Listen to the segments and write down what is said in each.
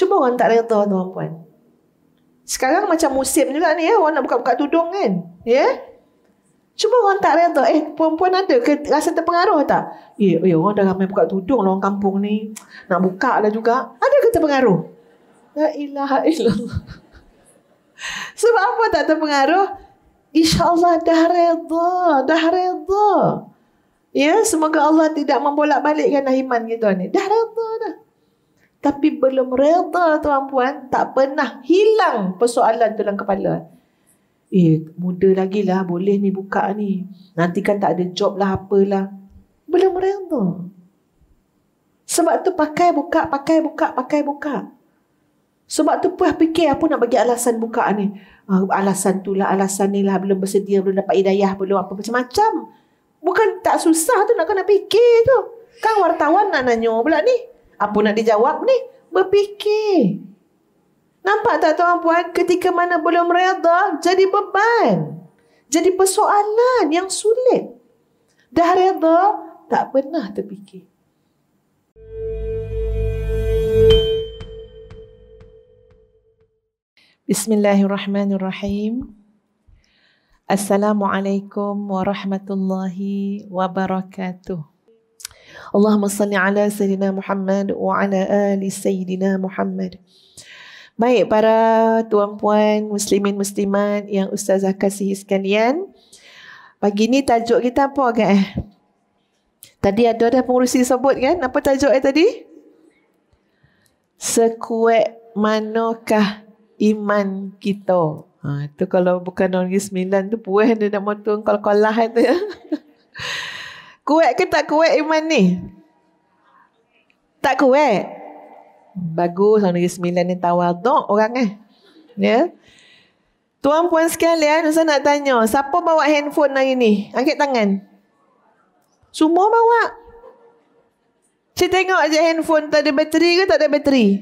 Cuba orang tak reda tuan-tuan. Sekarang macam musim juga ni ya. Orang nak buka-buka tudung kan. Ya. Yeah? Cuba orang tak reda. Eh puan ada ke rasa terpengaruh tak? Ya eh, orang dah ramai buka tudung lah orang kampung ni. Nak buka lah juga. Ada ke terpengaruh? La ilaha illallah. Sebab apa tak terpengaruh? InsyaAllah dah reda. Dah reda. Ya, semoga Allah tidak membolak-balikkan iman kita ni. Dah reda dah. Tapi belum reda tuan-puan Tak pernah hilang persoalan dalam kepala Eh muda lagi lah boleh ni buka ni Nanti kan tak ada job lah apalah Belum reda Sebab tu pakai buka, pakai buka, pakai buka sebab tu pun fikir apa nak bagi alasan buka ni. Ah, alasan tu lah, alasan ni lah. Belum bersedia, belum dapat hidayah, belum apa macam-macam. Bukan tak susah tu nak kena fikir tu. Kan wartawan nak nanya pula ni apa nak dijawab ni? Berfikir. Nampak tak tuan puan ketika mana belum redha jadi beban. Jadi persoalan yang sulit. Dah redha tak pernah terfikir. Bismillahirrahmanirrahim. Assalamualaikum warahmatullahi wabarakatuh. Allahumma salli ala Sayyidina Muhammad wa ala ali Sayyidina Muhammad. Baik para tuan puan muslimin muslimat yang ustazah kasihi sekalian. Pagi ni tajuk kita apa agak eh? Tadi ada ada pengurusi sebut kan? Apa tajuk eh tadi? Sekuat manakah iman kita? Ha, itu kalau bukan orang 9 tu puas dia nak motong kol-kolah itu ya. Kuat ke tak kuat iman ni? Tak kuat. Bagus orang negeri sembilan ni tawaduk orang eh. Ya. Yeah. Tuan puan sekalian, saya nak tanya, siapa bawa handphone hari ni? Angkat tangan. Semua bawa. Cik tengok je handphone tak ada bateri ke tak ada bateri?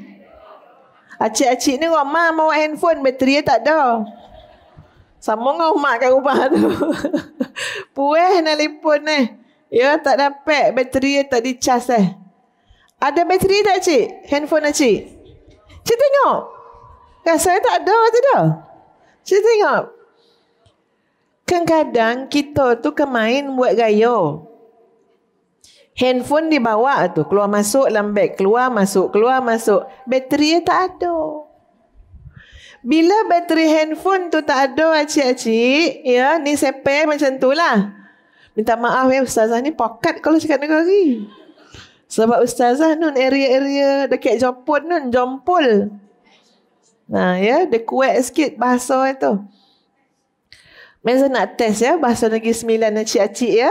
Acik-acik ni kau mak bawa handphone bateri dia tak ada. Sama dengan mak kat rumah tu. Puih nak telefon Eh. Ya, tak dapat bateri tak di charge eh. Ada bateri tak cik? Handphone lah cik? Cik tengok. Rasa tak ada atau dah. Cik tengok. Kadang-kadang kita tu kemain buat gaya. Handphone dibawa tu. Keluar masuk dalam Keluar masuk, keluar masuk. Bateri tak ada. Bila bateri handphone tu tak ada, acik-acik, ya, ni sepe macam tu lah. Minta maaf ya ustazah ni pokat kalau cakap negeri. Sebab ustazah nun area-area dekat jompol nun jompol. Nah ya, dia kuat sikit bahasa itu. Mesti nak test ya bahasa negeri sembilan dan cik-cik ya.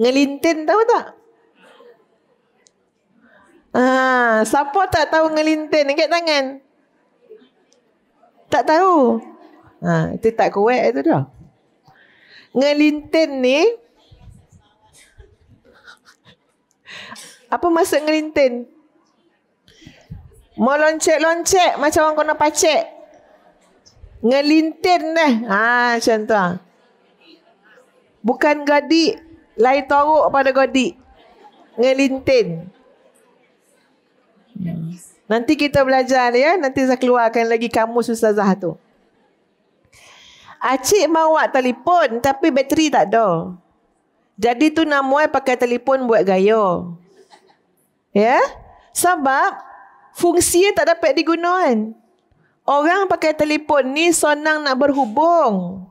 ngelinten tahu tak? Ah, siapa tak tahu ngelinten? Angkat tangan. Tak tahu. Ha, itu tak kuat itu dah. Ngelinten ni Apa maksud ngerintin? Mau loncat-loncat macam orang kena pacek. Ngelintir dah. Ha, macam tu. Bukan gadik. Lai toruk pada gadik. Ngelintir. Nanti kita belajar ya. Nanti saya keluarkan lagi kamus Ustazah tu. Acik mahu telefon tapi bateri tak ada. Jadi tu namuai pakai telefon buat gaya. Gaya. Ya? Sebab fungsi tak dapat digunakan. Orang pakai telefon ni senang nak berhubung.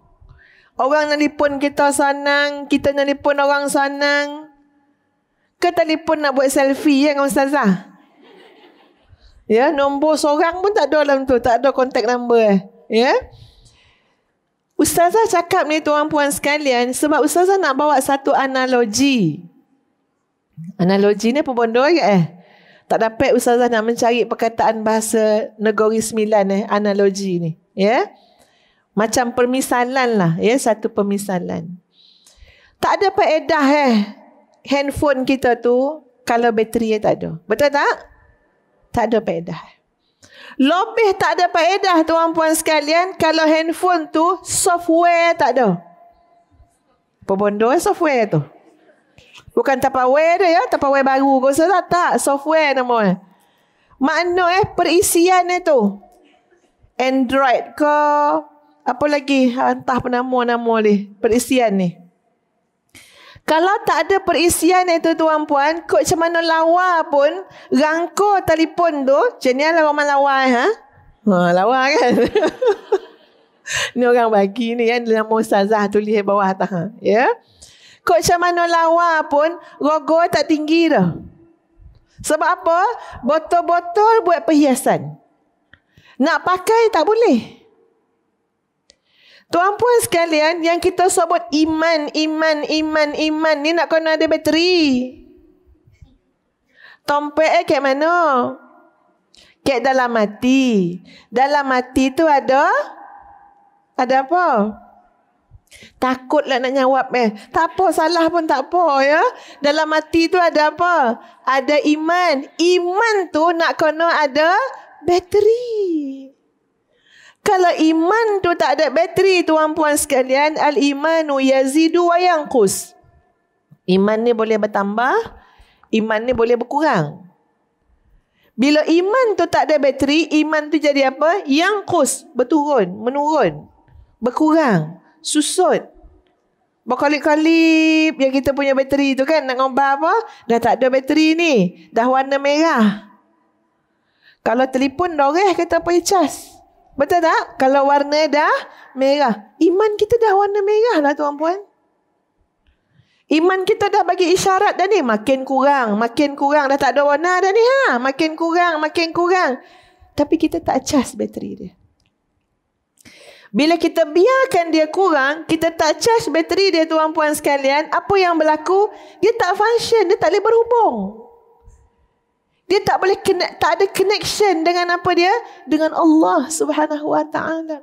Orang telefon kita senang, kita telefon orang senang. Ke telefon nak buat selfie ya dengan ustazah? Ya, nombor seorang pun tak ada dalam tu, tak ada contact nombor. eh. Ya. Ustazah cakap ni tuan-puan sekalian sebab ustazah nak bawa satu analogi. Analogi ni pun bondol ke eh? Tak dapat Ustazah nak mencari perkataan bahasa negeri sembilan eh? Analogi ni. Ya? Yeah? Macam permisalan lah. Ya? Yeah? Satu permisalan. Tak ada peredah eh? Handphone kita tu kalau bateri eh, tak ada. Betul tak? Tak ada peredah. Lebih tak ada peredah tuan puan sekalian kalau handphone tu software tak ada. Apa eh, software tu? Bukan tupperware dia ya. Tupperware baru. Kau rasa tak? Tak. Software nama. Makna eh. Perisian dia tu. Android ke. Apa lagi. Ha, entah penama-nama ni. Perisian ni. Kalau tak ada perisian ni tu tuan puan. Kok macam mana lawa pun. Rangka telefon tu. Macam ni lah lawa eh. Ha? ha lawa kan. ni orang bagi ni kan. Ya? Nama Ustazah tulis bawah atas. Ha? Ya. Yeah? Kok macam mana lawa pun rogo tak tinggi dah. Sebab apa? Botol-botol buat perhiasan. Nak pakai tak boleh. Tuan puan sekalian yang kita sebut iman, iman, iman, iman ni nak kena ada bateri. Tompek eh kat mana? Kat dalam mati. Dalam mati tu ada ada apa? Takutlah nak jawab eh. Tak apa, salah pun tak apa ya. Dalam mati tu ada apa? Ada iman. Iman tu nak kena ada bateri. Kalau iman tu tak ada bateri tuan puan sekalian, al imanu yazidu wa yanqus. Iman ni boleh bertambah, iman ni boleh berkurang. Bila iman tu tak ada bateri, iman tu jadi apa? Yang kus, berturun, menurun, berkurang susut. Berkali-kali yang kita punya bateri tu kan nak ngomba apa? Dah tak ada bateri ni. Dah warna merah. Kalau telefon noreh kita punya cas. Betul tak? Kalau warna dah merah. Iman kita dah warna merah lah tuan puan. Iman kita dah bagi isyarat dah ni. Makin kurang, makin kurang. Dah tak ada warna dah ni. Ha? Makin kurang, makin kurang. Tapi kita tak cas bateri dia. Bila kita biarkan dia kurang, kita tak charge bateri dia tuan-puan sekalian, apa yang berlaku? Dia tak function, dia tak boleh berhubung. Dia tak boleh tak ada connection dengan apa dia? Dengan Allah Subhanahu Wa Taala.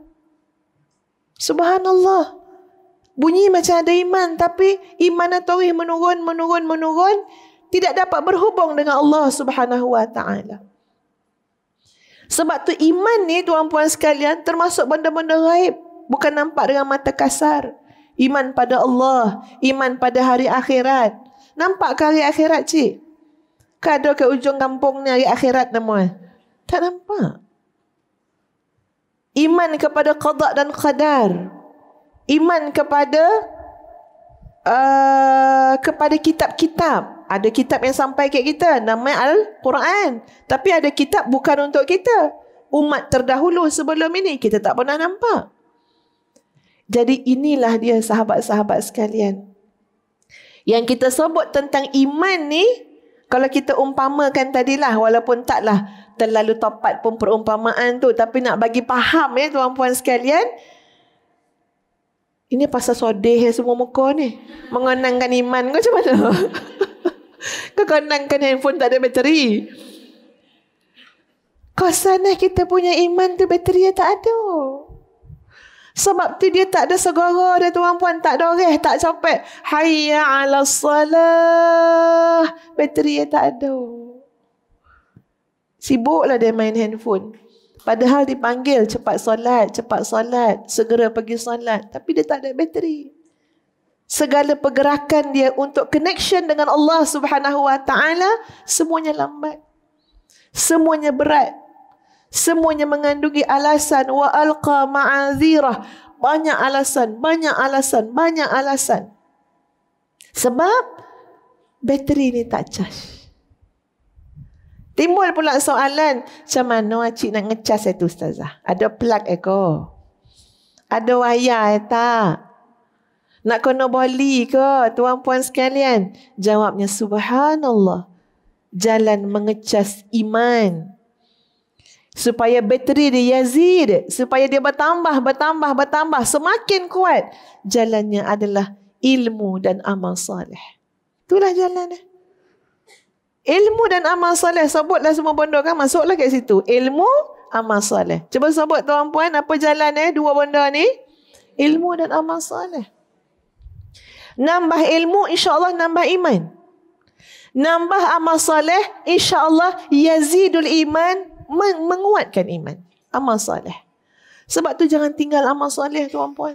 Subhanallah. Bunyi macam ada iman tapi iman atauih menurun, menurun, menurun. Tidak dapat berhubung dengan Allah Subhanahu Wa Taala. Sebab tu iman ni tuan-puan sekalian termasuk benda-benda raib. Bukan nampak dengan mata kasar. Iman pada Allah. Iman pada hari akhirat. Nampak ke hari akhirat cik? Kado ke ujung kampung ni hari akhirat nama? Tak nampak. Iman kepada qadak dan qadar. Iman kepada uh, kepada kitab-kitab ada kitab yang sampai ke kita nama al-Quran tapi ada kitab bukan untuk kita umat terdahulu sebelum ini kita tak pernah nampak jadi inilah dia sahabat-sahabat sekalian yang kita sebut tentang iman ni kalau kita umpamakan tadilah walaupun taklah terlalu tepat pun perumpamaan tu tapi nak bagi faham ya tuan-puan sekalian ini pasal sodeh ya semua muka ni. Mengenangkan iman Kau macam mana? Kekenangkan handphone tak ada bateri. Kau sana kita punya iman tu bateri yang tak ada. Sebab tu dia tak ada segara, dia tuan puan tak doreh, tak copet. Hayya ala salah. Bateri yang tak ada. Sibuklah dia main handphone. Padahal dipanggil cepat solat, cepat solat, segera pergi solat. Tapi dia tak ada bateri segala pergerakan dia untuk connection dengan Allah Subhanahu Wa Taala semuanya lambat. Semuanya berat. Semuanya mengandungi alasan wa alqa ma'azirah. Banyak alasan, banyak alasan, banyak alasan. Sebab bateri ni tak charge. Timbul pula soalan, macam mana cik nak ngecas itu ustazah? Ada plug eko, Ada wayar eh tak? Nak kena bali ke tuan-puan sekalian? Jawabnya subhanallah. Jalan mengecas iman. Supaya bateri dia yazid. Supaya dia bertambah, bertambah, bertambah. Semakin kuat. Jalannya adalah ilmu dan amal salih. Itulah jalannya. Ilmu dan amal salih. Sebutlah semua benda kan. Masuklah kat situ. Ilmu, amal salih. Cuba sebut tuan-puan apa jalannya? Eh? dua benda ni. Ilmu dan amal salih. Nambah ilmu insya-Allah nambah iman. Nambah amal soleh insya-Allah yazidul iman menguatkan iman. Amal soleh. Sebab tu jangan tinggal amal soleh tuan-puan.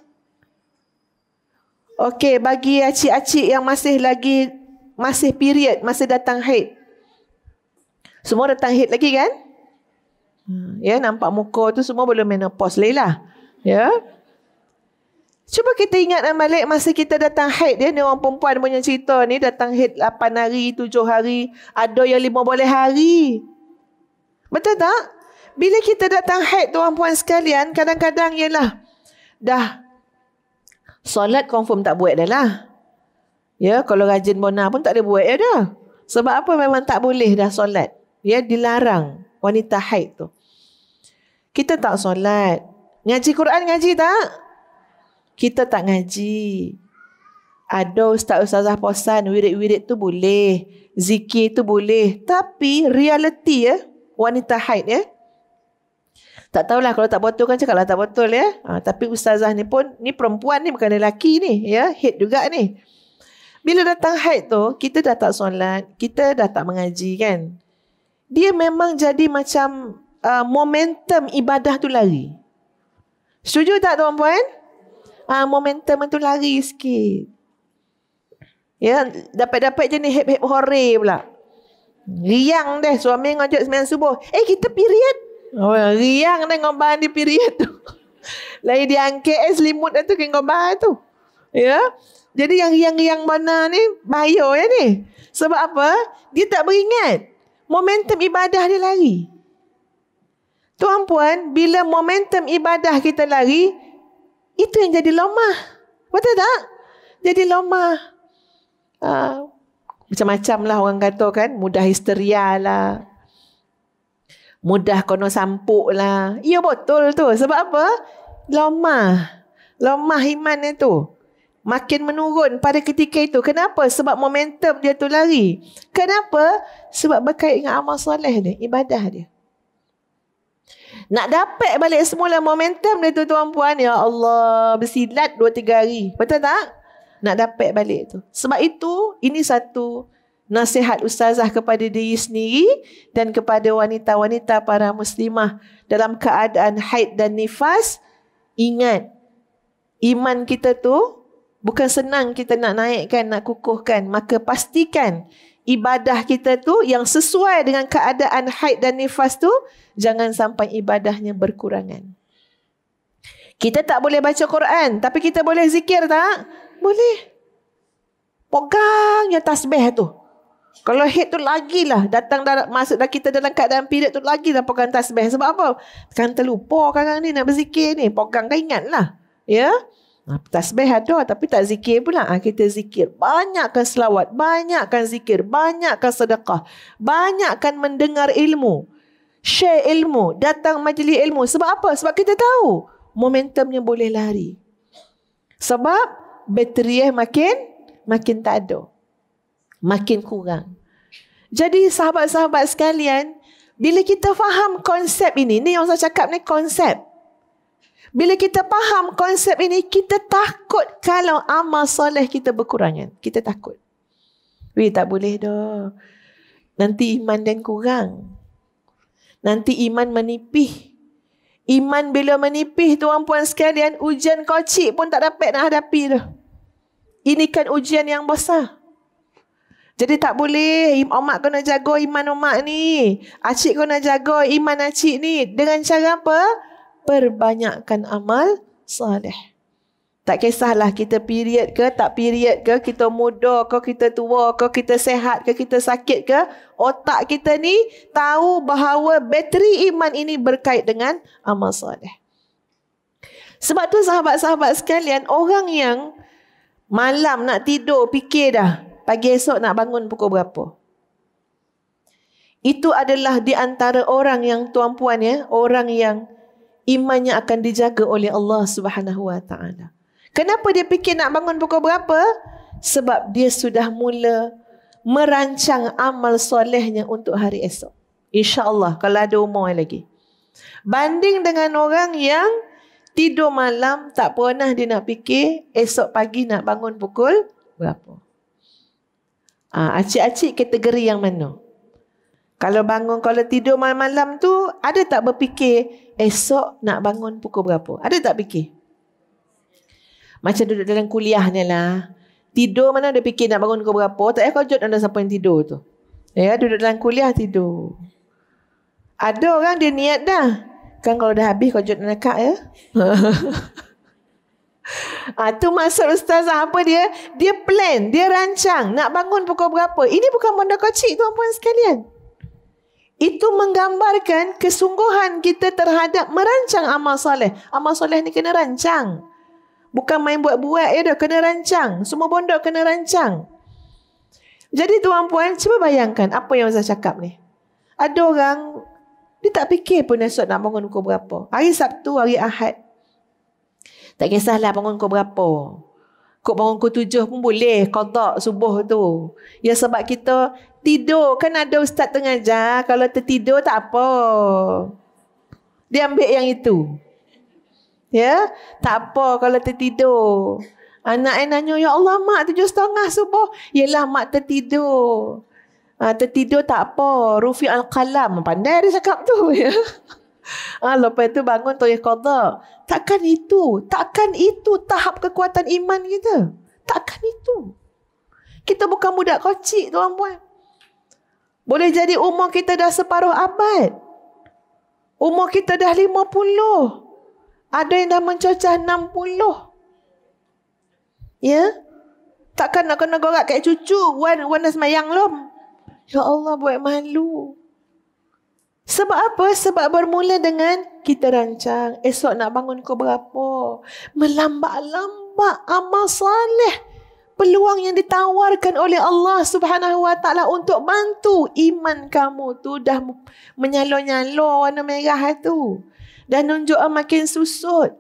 Okey, bagi aci-aci yang masih lagi masih period, masih datang haid. Semua datang haid lagi kan? Hmm, ya, nampak muka tu semua belum menopause lah. Ya. Cuba kita ingatkan balik eh, masa kita datang haid dia. Ya, ni orang perempuan punya cerita ni. Datang haid 8 hari, 7 hari. Ada yang 5 boleh hari. Betul tak? Bila kita datang haid tu orang perempuan sekalian. Kadang-kadang ialah. Dah. Solat confirm tak buat dah lah. Ya, kalau rajin bona pun tak ada buat ya dah. Sebab apa memang tak boleh dah solat. Ya, dilarang wanita haid tu. Kita tak solat. Ngaji Quran ngaji tak? Kita tak ngaji. Ada ustaz-ustazah posan, wirid-wirid tu boleh. Zikir tu boleh. Tapi reality ya, wanita haid ya. Tak tahulah kalau tak betul kan cakaplah tak betul ya. Ha, tapi ustazah ni pun, ni perempuan ni bukan lelaki ni ya. haid juga ni. Bila datang haid tu, kita dah tak solat, kita dah tak mengaji kan. Dia memang jadi macam uh, momentum ibadah tu lari. Setuju tak tuan-puan? uh, momentum itu lari sikit. Ya, dapat-dapat je ni hip-hip hore pula. Riang deh suami ngajak semalam subuh. Eh kita period. Oh, riang deh ngobah di period tu. Lagi di angke eh, selimut tu ke ngobah tu. Ya. Jadi yang riang-riang mana ni bahaya ya ni. Sebab apa? Dia tak beringat. Momentum ibadah dia lari. Tuan puan, bila momentum ibadah kita lari, itu yang jadi lemah. Betul tak? Jadi lemah. Uh, ah, macam-macam lah orang kata kan. Mudah histeria lah. Mudah kono sampuk lah. Ya betul tu. Sebab apa? Lemah. Lemah iman tu Makin menurun pada ketika itu. Kenapa? Sebab momentum dia tu lari. Kenapa? Sebab berkait dengan amal soleh ni Ibadah dia. Nak dapat balik semula momentum dia tu tuan puan. Ya Allah. Bersilat dua tiga hari. Betul tak? Nak dapat balik tu. Sebab itu, ini satu nasihat ustazah kepada diri sendiri dan kepada wanita-wanita para muslimah dalam keadaan haid dan nifas. Ingat, iman kita tu bukan senang kita nak naikkan, nak kukuhkan. Maka pastikan ibadah kita tu yang sesuai dengan keadaan haid dan nifas tu jangan sampai ibadahnya berkurangan. Kita tak boleh baca Quran tapi kita boleh zikir tak? Boleh. Pegangnya tasbih tu. Kalau haid tu lagilah datang dalam masuk dah kita dalam keadaan period tu lagilah pegang tasbih sebab apa? Kan terlupa kan ni nak berzikir ni, pegang kan ingatlah. Ya? Yeah? Ha, Tasbih ada tapi tak zikir pula. Ha, kita zikir. Banyakkan selawat. Banyakkan zikir. Banyakkan sedekah. Banyakkan mendengar ilmu. Share ilmu. Datang majlis ilmu. Sebab apa? Sebab kita tahu. Momentumnya boleh lari. Sebab bateri eh makin makin tak ada. Makin kurang. Jadi sahabat-sahabat sekalian. Bila kita faham konsep ini. Ini yang saya cakap ni Konsep. Bila kita faham konsep ini, kita takut kalau amal soleh kita berkurangan. Kita takut. Weh, tak boleh dah. Nanti iman dan kurang. Nanti iman menipih. Iman bila menipih tuan puan sekalian, ujian kocik pun tak dapat nak hadapi dah. Ini kan ujian yang besar. Jadi tak boleh umat kena jaga iman umat ni. Acik kena jaga iman acik ni. Dengan cara apa? perbanyakkan amal salih. Tak kisahlah kita period ke, tak period ke, kita muda ke, kita tua ke, kita sehat ke, kita sakit ke. Otak kita ni tahu bahawa bateri iman ini berkait dengan amal salih. Sebab tu sahabat-sahabat sekalian, orang yang malam nak tidur fikir dah, pagi esok nak bangun pukul berapa. Itu adalah di antara orang yang tuan-puan ya, orang yang imannya akan dijaga oleh Allah Subhanahu Wa Taala. Kenapa dia fikir nak bangun pukul berapa? Sebab dia sudah mula merancang amal solehnya untuk hari esok. InsyaAllah kalau ada umur lagi. Banding dengan orang yang tidur malam tak pernah dia nak fikir esok pagi nak bangun pukul berapa. Ah, acik-acik kategori yang mana? Kalau bangun kalau tidur malam-malam tu ada tak berfikir esok nak bangun pukul berapa? Ada tak fikir? Macam duduk dalam kuliah ni lah. Tidur mana ada fikir nak bangun pukul berapa? Tak payah kajut ada siapa yang tidur tu. Ya, duduk dalam kuliah tidur. Ada orang dia niat dah. Kan kalau dah habis kajut anak kak ya. Ah tu maksud ustazah apa dia? Dia plan, dia rancang nak bangun pukul berapa. Ini bukan benda kecil tuan-tuan sekalian itu menggambarkan kesungguhan kita terhadap merancang amal soleh. Amal soleh ni kena rancang. Bukan main buat-buat ya dah, kena rancang. Semua bondok kena rancang. Jadi tuan puan, cuba bayangkan apa yang saya cakap ni. Ada orang, dia tak fikir pun esok nak bangun pukul berapa. Hari Sabtu, hari Ahad. Tak kisahlah bangun pukul berapa. Kau bangun kau tujuh pun boleh kodok subuh tu. Ya sebab kita tidur. Kan ada ustaz tengah ajar. Kalau tertidur tak apa. Dia ambil yang itu. Ya. Tak apa kalau tertidur. Anak saya nanya, Ya Allah mak tujuh setengah subuh. Yelah mak tertidur. Ha, tertidur tak apa. Rufi al-Qalam. Pandai dia cakap tu. Ya. Ah, lepas itu bangun tu qadha. Takkan itu, takkan itu tahap kekuatan iman kita. Takkan itu. Kita bukan budak kecil tuan puan. Boleh jadi umur kita dah separuh abad. Umur kita dah lima puluh. Ada yang dah mencocah enam puluh. Ya? Takkan nak kena gorak kat cucu. Wan, wan dah semayang lom. Ya Allah buat malu. Sebab apa? Sebab bermula dengan kita rancang. Esok nak bangun kau berapa? Melambak-lambak amal salih. Peluang yang ditawarkan oleh Allah subhanahu untuk bantu iman kamu tu dah menyalur-nyalur warna merah itu. Dan nunjuk makin susut.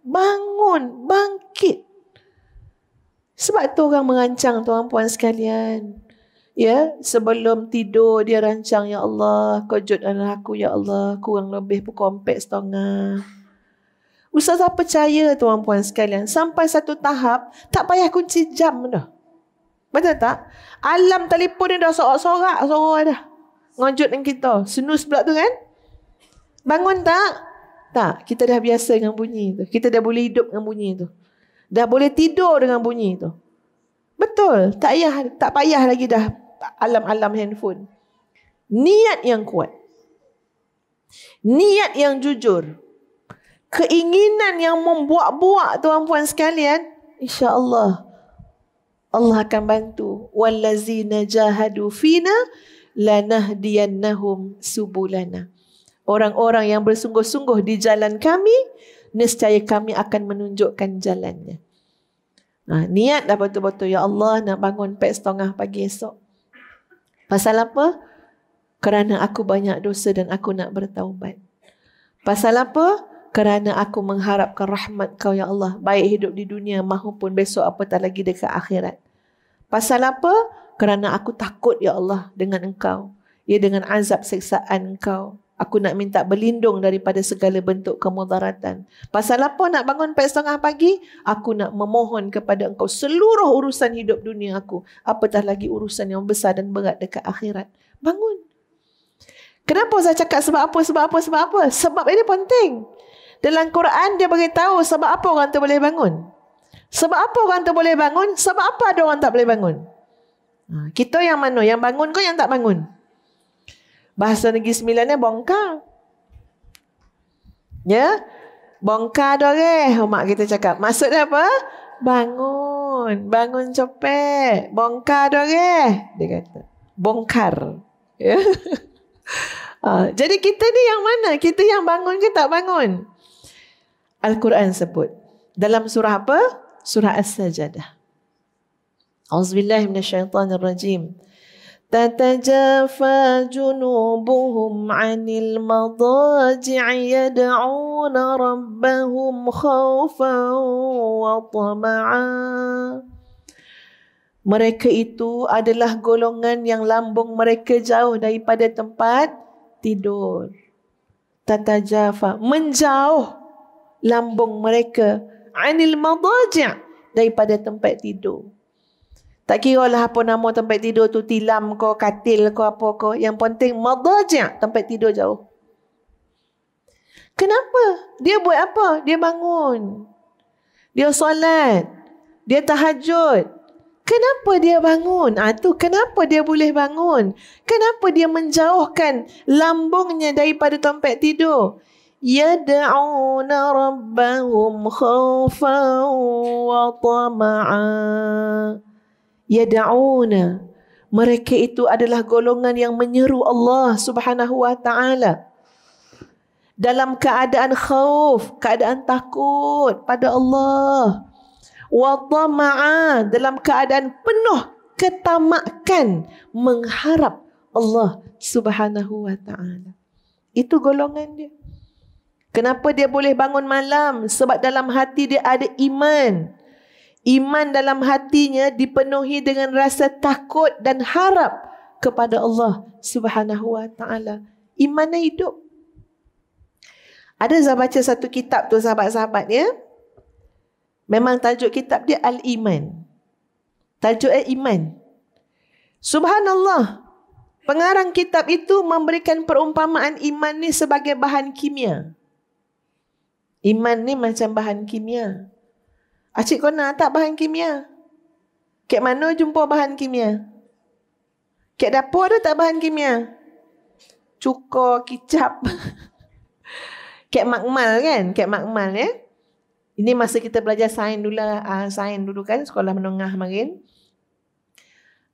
Bangun, bangkit. Sebab tu orang merancang tuan-puan sekalian. Ya, sebelum tidur dia rancang ya Allah, kejut anak aku ya Allah, kurang lebih pukul 4 setengah. Ustazah percaya tuan-puan sekalian, sampai satu tahap tak payah kunci jam dah. Betul tak? Alam telefon dia dah sorak-sorak suara dah. Ngajut dengan kita. Senus pula tu kan? Bangun tak? Tak. Kita dah biasa dengan bunyi tu. Kita dah boleh hidup dengan bunyi tu. Dah boleh tidur dengan bunyi tu. Betul. Tak payah, tak payah lagi dah alam-alam handphone. Niat yang kuat. Niat yang jujur. Keinginan yang membuak-buak tuan-puan sekalian. InsyaAllah. Allah akan bantu. Wallazina jahadu fina lanahdiyannahum subulana. Orang-orang yang bersungguh-sungguh di jalan kami, nescaya kami akan menunjukkan jalannya. Ha, niat dah betul-betul ya Allah nak bangun pek setengah pagi esok. Pasal apa? Kerana aku banyak dosa dan aku nak bertaubat. Pasal apa? Kerana aku mengharapkan rahmat kau ya Allah. Baik hidup di dunia mahupun besok apa tak lagi dekat akhirat. Pasal apa? Kerana aku takut ya Allah dengan engkau. Ya dengan azab seksaan engkau. Aku nak minta berlindung daripada segala bentuk kemudaratan. Pasal apa nak bangun 4.30 pagi? Aku nak memohon kepada engkau seluruh urusan hidup dunia aku. Apatah lagi urusan yang besar dan berat dekat akhirat. Bangun. Kenapa saya cakap sebab apa, sebab apa, sebab apa? Sebab ini penting. Dalam Quran dia beritahu sebab apa orang tu boleh bangun. Sebab apa orang tu boleh bangun? Sebab apa ada orang tak boleh bangun? Ha, kita yang mana? Yang bangun ke yang tak Bangun. Bahasa Negeri Sembilan ni bongkar. Ya? Bongkar ke, mak kita cakap. Maksudnya apa? Bangun. Bangun copet. Bongkar doreh. Dia kata. Bongkar. Ya? ha, jadi kita ni yang mana? Kita yang bangun ke tak bangun? Al-Quran sebut. Dalam surah apa? Surah As-Sajadah. Auzubillahiminasyaitanirrajim. rajim تتجافى جنوبهم عن المضاجع يدعون ربهم خوفا وطمعا Mereka itu adalah golongan yang lambung mereka jauh daripada tempat tidur. Tata Jafa menjauh lambung mereka anil madaji' daripada tempat tidur. Tak kira lah apa nama tempat tidur tu tilam ke katil ke apa ke. Yang penting madajak tempat tidur jauh. Kenapa? Dia buat apa? Dia bangun. Dia solat. Dia tahajud. Kenapa dia bangun? Ah tu kenapa dia boleh bangun? Kenapa dia menjauhkan lambungnya daripada tempat tidur? Ya da'una rabbahum khawfan wa tama'a yad'una mereka itu adalah golongan yang menyeru Allah Subhanahu wa taala dalam keadaan khauf keadaan takut pada Allah wa tama'a dalam keadaan penuh ketamakan mengharap Allah Subhanahu wa taala itu golongan dia kenapa dia boleh bangun malam sebab dalam hati dia ada iman iman dalam hatinya dipenuhi dengan rasa takut dan harap kepada Allah Subhanahu wa taala. Imannya hidup. Ada saya baca satu kitab tu sahabat-sahabat ya. Memang tajuk kitab dia Al-Iman. Tajuk eh, Iman. Subhanallah. Pengarang kitab itu memberikan perumpamaan iman ni sebagai bahan kimia. Iman ni macam bahan kimia. Acik nak tak bahan kimia? Kek mana jumpa bahan kimia? Kek dapur ada tak bahan kimia? Cuka, kicap. Kek makmal kan? Kek makmal ya? Ini masa kita belajar sains dulu lah, ah, sains dulu kan sekolah menengah kemarin.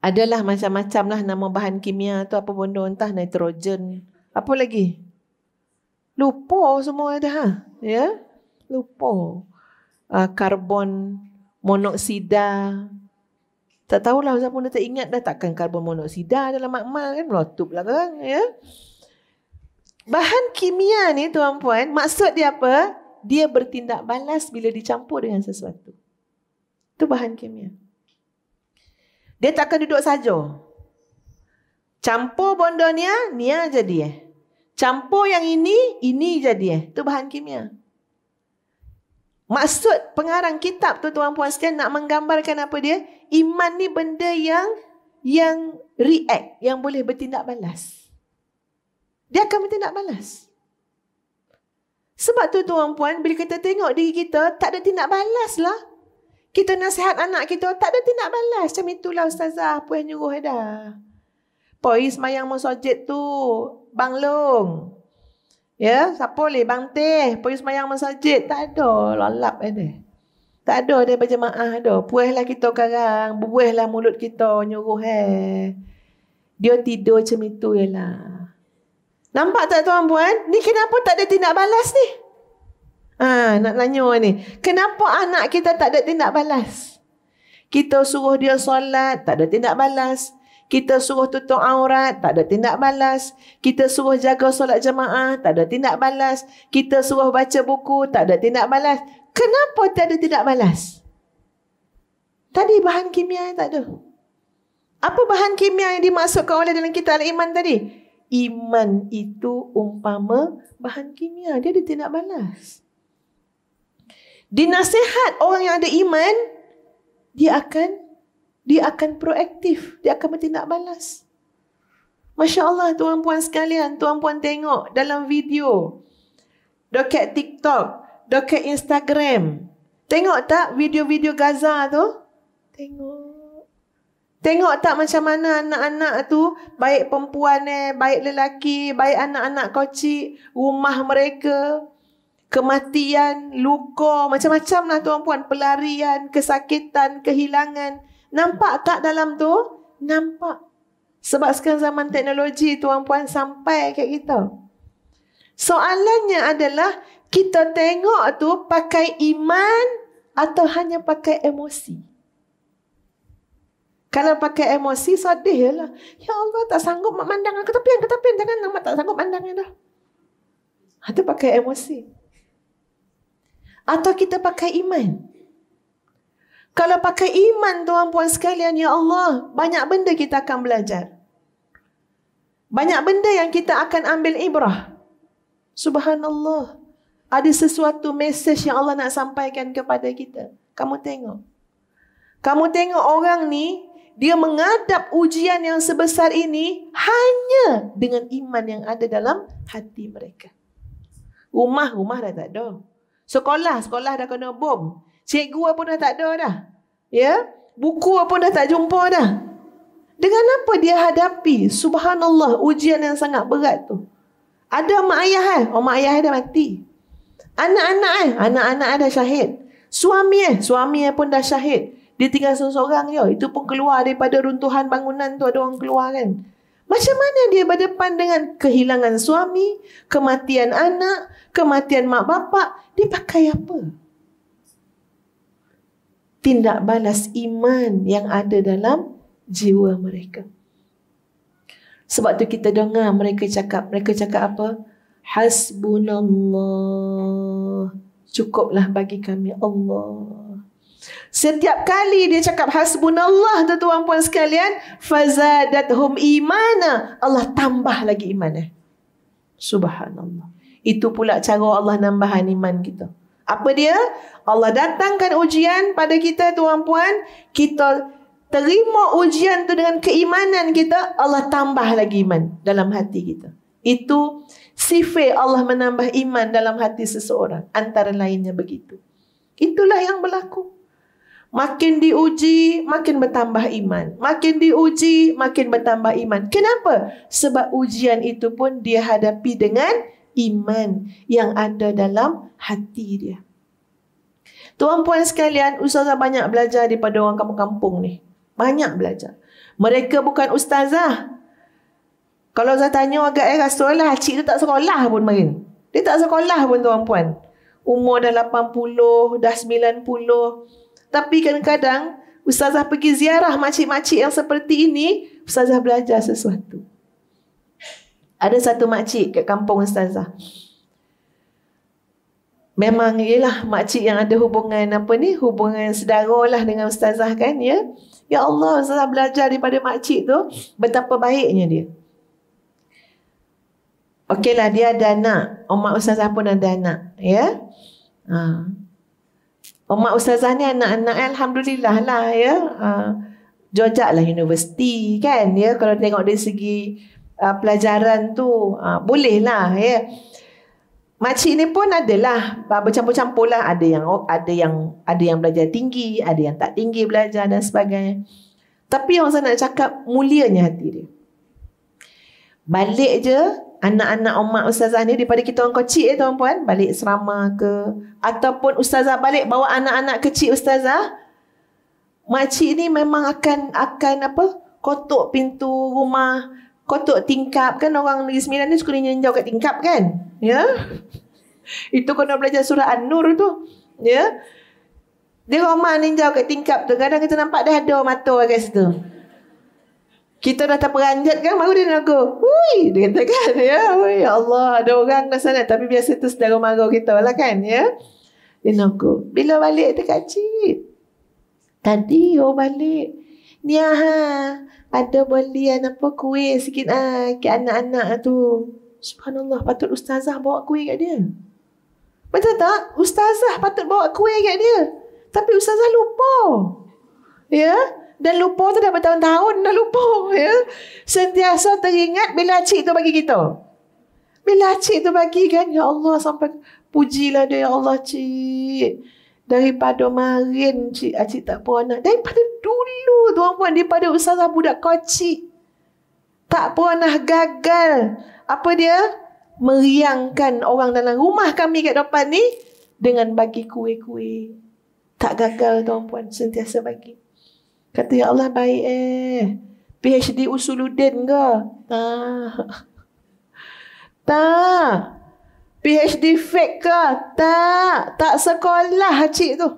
Adalah macam-macam lah nama bahan kimia tu apa benda entah nitrogen. Apa lagi? Lupa semua dah. Ha? Ya? Lupa uh, karbon monoksida. Tak tahulah Ustaz pun dah tak ingat dah takkan karbon monoksida dalam makma kan melotup lah kan ya. Bahan kimia ni tuan puan maksud dia apa? Dia bertindak balas bila dicampur dengan sesuatu. Itu bahan kimia. Dia takkan duduk saja. Campur benda nia jadi eh. Campur yang ini, ini jadi eh. Itu bahan kimia. Maksud pengarang kitab tu tuan puan sekalian nak menggambarkan apa dia? Iman ni benda yang yang react, yang boleh bertindak balas. Dia akan bertindak balas. Sebab tu tuan puan, bila kita tengok diri kita, tak ada tindak balas lah. Kita nasihat anak kita, tak ada tindak balas. Macam itulah ustazah, apa yang nyuruh dah. Poi semayang masjid tu, banglong. Ya, siapa boleh bang teh, pergi semayang masjid, tak ada lalap ada. Kan tak ada dia berjemaah ada. Puaslah kita karang, buaslah mulut kita nyuruh eh. Dia tidur macam itu ialah. Nampak tak tuan puan? Ni kenapa tak ada tindak balas ni? Ha, nak tanya ni. Kenapa anak kita tak ada tindak balas? Kita suruh dia solat, tak ada tindak balas. Kita suruh tutup aurat, tak ada tindak balas. Kita suruh jaga solat jemaah, tak ada tindak balas. Kita suruh baca buku, tak ada tindak balas. Kenapa tak ada tindak balas? Tadi bahan kimia yang tak ada. Apa bahan kimia yang dimasukkan oleh dalam kita al-iman tadi? Iman itu umpama bahan kimia. Dia ada tindak balas. Dinasihat orang yang ada iman, dia akan dia akan proaktif, dia akan bertindak balas. Masya Allah tuan-puan sekalian, tuan-puan tengok dalam video, dokek TikTok, dokek Instagram. Tengok tak video-video Gaza tu? Tengok. Tengok tak macam mana anak-anak tu, baik perempuan eh, baik lelaki, baik anak-anak kocik, rumah mereka, kematian, luka, macam-macam lah tuan-puan. Pelarian, kesakitan, Kehilangan. Nampak tak dalam tu? Nampak. Sebab sekarang zaman teknologi tuan-puan sampai ke kita. Soalannya adalah kita tengok tu pakai iman atau hanya pakai emosi. Kalau pakai emosi sedih lah. Ya Allah tak sanggup mak mandang aku tapi yang tapi jangan nama tak sanggup mandangnya dah. Atau pakai emosi. Atau kita pakai iman. Kalau pakai iman tuan-puan sekalian, ya Allah, banyak benda kita akan belajar. Banyak benda yang kita akan ambil ibrah. Subhanallah. Ada sesuatu mesej yang Allah nak sampaikan kepada kita. Kamu tengok. Kamu tengok orang ni, dia menghadap ujian yang sebesar ini hanya dengan iman yang ada dalam hati mereka. Rumah-rumah dah tak ada. Sekolah-sekolah dah kena bom. Cikgu apa dah tak ada dah. Ya? Buku apa dah tak jumpa dah. Dengan apa dia hadapi? Subhanallah, ujian yang sangat berat tu. Ada mak ayah eh? Oh, mak ayah dah mati. Anak-anak eh? Anak-anak ada syahid. Suami eh? Suami eh pun dah syahid. Dia tinggal seorang-seorang je. Itu pun keluar daripada runtuhan bangunan tu. Ada orang keluar kan? Macam mana dia berdepan dengan kehilangan suami, kematian anak, kematian mak bapak? Dia pakai apa? tindak balas iman yang ada dalam jiwa mereka. Sebab tu kita dengar mereka cakap, mereka cakap apa? Hasbunallah. Cukuplah bagi kami Allah. Setiap kali dia cakap hasbunallah tu tuan puan sekalian, hum imana. Allah tambah lagi imannya. Subhanallah. Itu pula cara Allah nambahan iman kita. Apa dia? Allah datangkan ujian pada kita tuan-puan. Kita terima ujian tu dengan keimanan kita. Allah tambah lagi iman dalam hati kita. Itu sifat Allah menambah iman dalam hati seseorang. Antara lainnya begitu. Itulah yang berlaku. Makin diuji, makin bertambah iman. Makin diuji, makin bertambah iman. Kenapa? Sebab ujian itu pun dia hadapi dengan iman yang ada dalam hati dia. Tuan-puan sekalian, ustazah banyak belajar daripada orang kampung-kampung ni. Banyak belajar. Mereka bukan ustazah. Kalau saya tanya agak eh rasulah, cik tu tak sekolah pun main. Dia tak sekolah pun tuan-puan. Umur dah 80, dah 90. Tapi kadang-kadang ustazah pergi ziarah makcik-makcik yang seperti ini, ustazah belajar sesuatu. Ada satu makcik kat kampung Ustazah. Memang ialah makcik yang ada hubungan apa ni, hubungan sedara lah dengan Ustazah kan ya. Ya Allah, Ustazah belajar daripada makcik tu betapa baiknya dia. Okeylah dia ada anak. Umat Ustazah pun ada anak. Ya. Ha. Umat Ustazah ni anak-anak Alhamdulillah lah ya. Ha. Jojak lah universiti kan ya. Kalau tengok dari segi uh, pelajaran tu uh, ah, boleh lah ya. Yeah. Makcik ni pun adalah ah, bercampur-campur lah ada yang ada yang ada yang belajar tinggi, ada yang tak tinggi belajar dan sebagainya. Tapi yang saya nak cakap mulianya hati dia. Balik je anak-anak umat ustazah ni daripada kita orang kecil eh tuan-puan balik serama ke ataupun ustazah balik bawa anak-anak kecil ustazah makcik ni memang akan akan apa kotuk pintu rumah Kotuk tingkap kan orang Negeri Sembilan ni suka ninjau kat tingkap kan? Ya? Yeah? Itu kena belajar surah An-Nur tu. Ya? Yeah? Dia Roma ninjau kat tingkap tu. Kadang kita nampak dah ada mata kat situ. Kita dah tak peranjat kan baru dia nak Hui, dia kata kan. Ya, Hui, ya Allah ada orang kat sana. Tapi biasa tu sedara mara kita lah kan. Ya? Dia nak Bila balik dekat cik. Tadi oh balik. Ni ya, ha. Ada beli apa kuih sikit ah ha, ke anak-anak tu. Subhanallah patut ustazah bawa kuih kat dia. Betul tak? Ustazah patut bawa kuih kat dia. Tapi ustazah lupa. Ya? Dan lupa tu dah bertahun-tahun dah lupa ya. Sentiasa teringat bila cik tu bagi kita. Bila cik tu bagi kan ya Allah sampai pujilah dia ya Allah cik daripada marin cik acik tak pun anak daripada dulu tuan puan daripada usaha budak koci tak pun nak gagal apa dia meriangkan orang dalam rumah kami kat depan ni dengan bagi kuih-kuih tak gagal tuan puan sentiasa bagi kata ya Allah baik eh PhD Usuludin ke? Tak. Tak. PhD fake ke? Tak. Tak sekolah cik tu.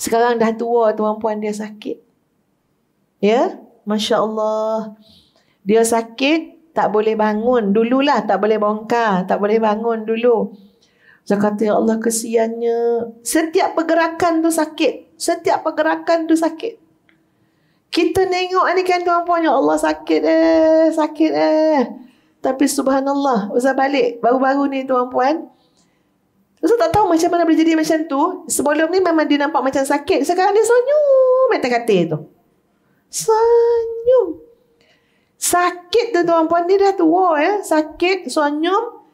Sekarang dah tua tuan puan dia sakit. Ya? Masya Allah. Dia sakit, tak boleh bangun. Dululah tak boleh bongkar. Tak boleh bangun dulu. Saya kata, ya Allah kesiannya. Setiap pergerakan tu sakit. Setiap pergerakan tu sakit. Kita nengok ni kan tuan puan, ya Allah sakit eh, sakit eh. Tapi subhanallah Ustaz balik baru-baru ni tuan-puan Ustaz tak tahu macam mana boleh jadi macam tu Sebelum ni memang dia nampak macam sakit Sekarang dia senyum Mata kata tu Senyum Sakit tu tuan-puan Dia dah tua ya Sakit, senyum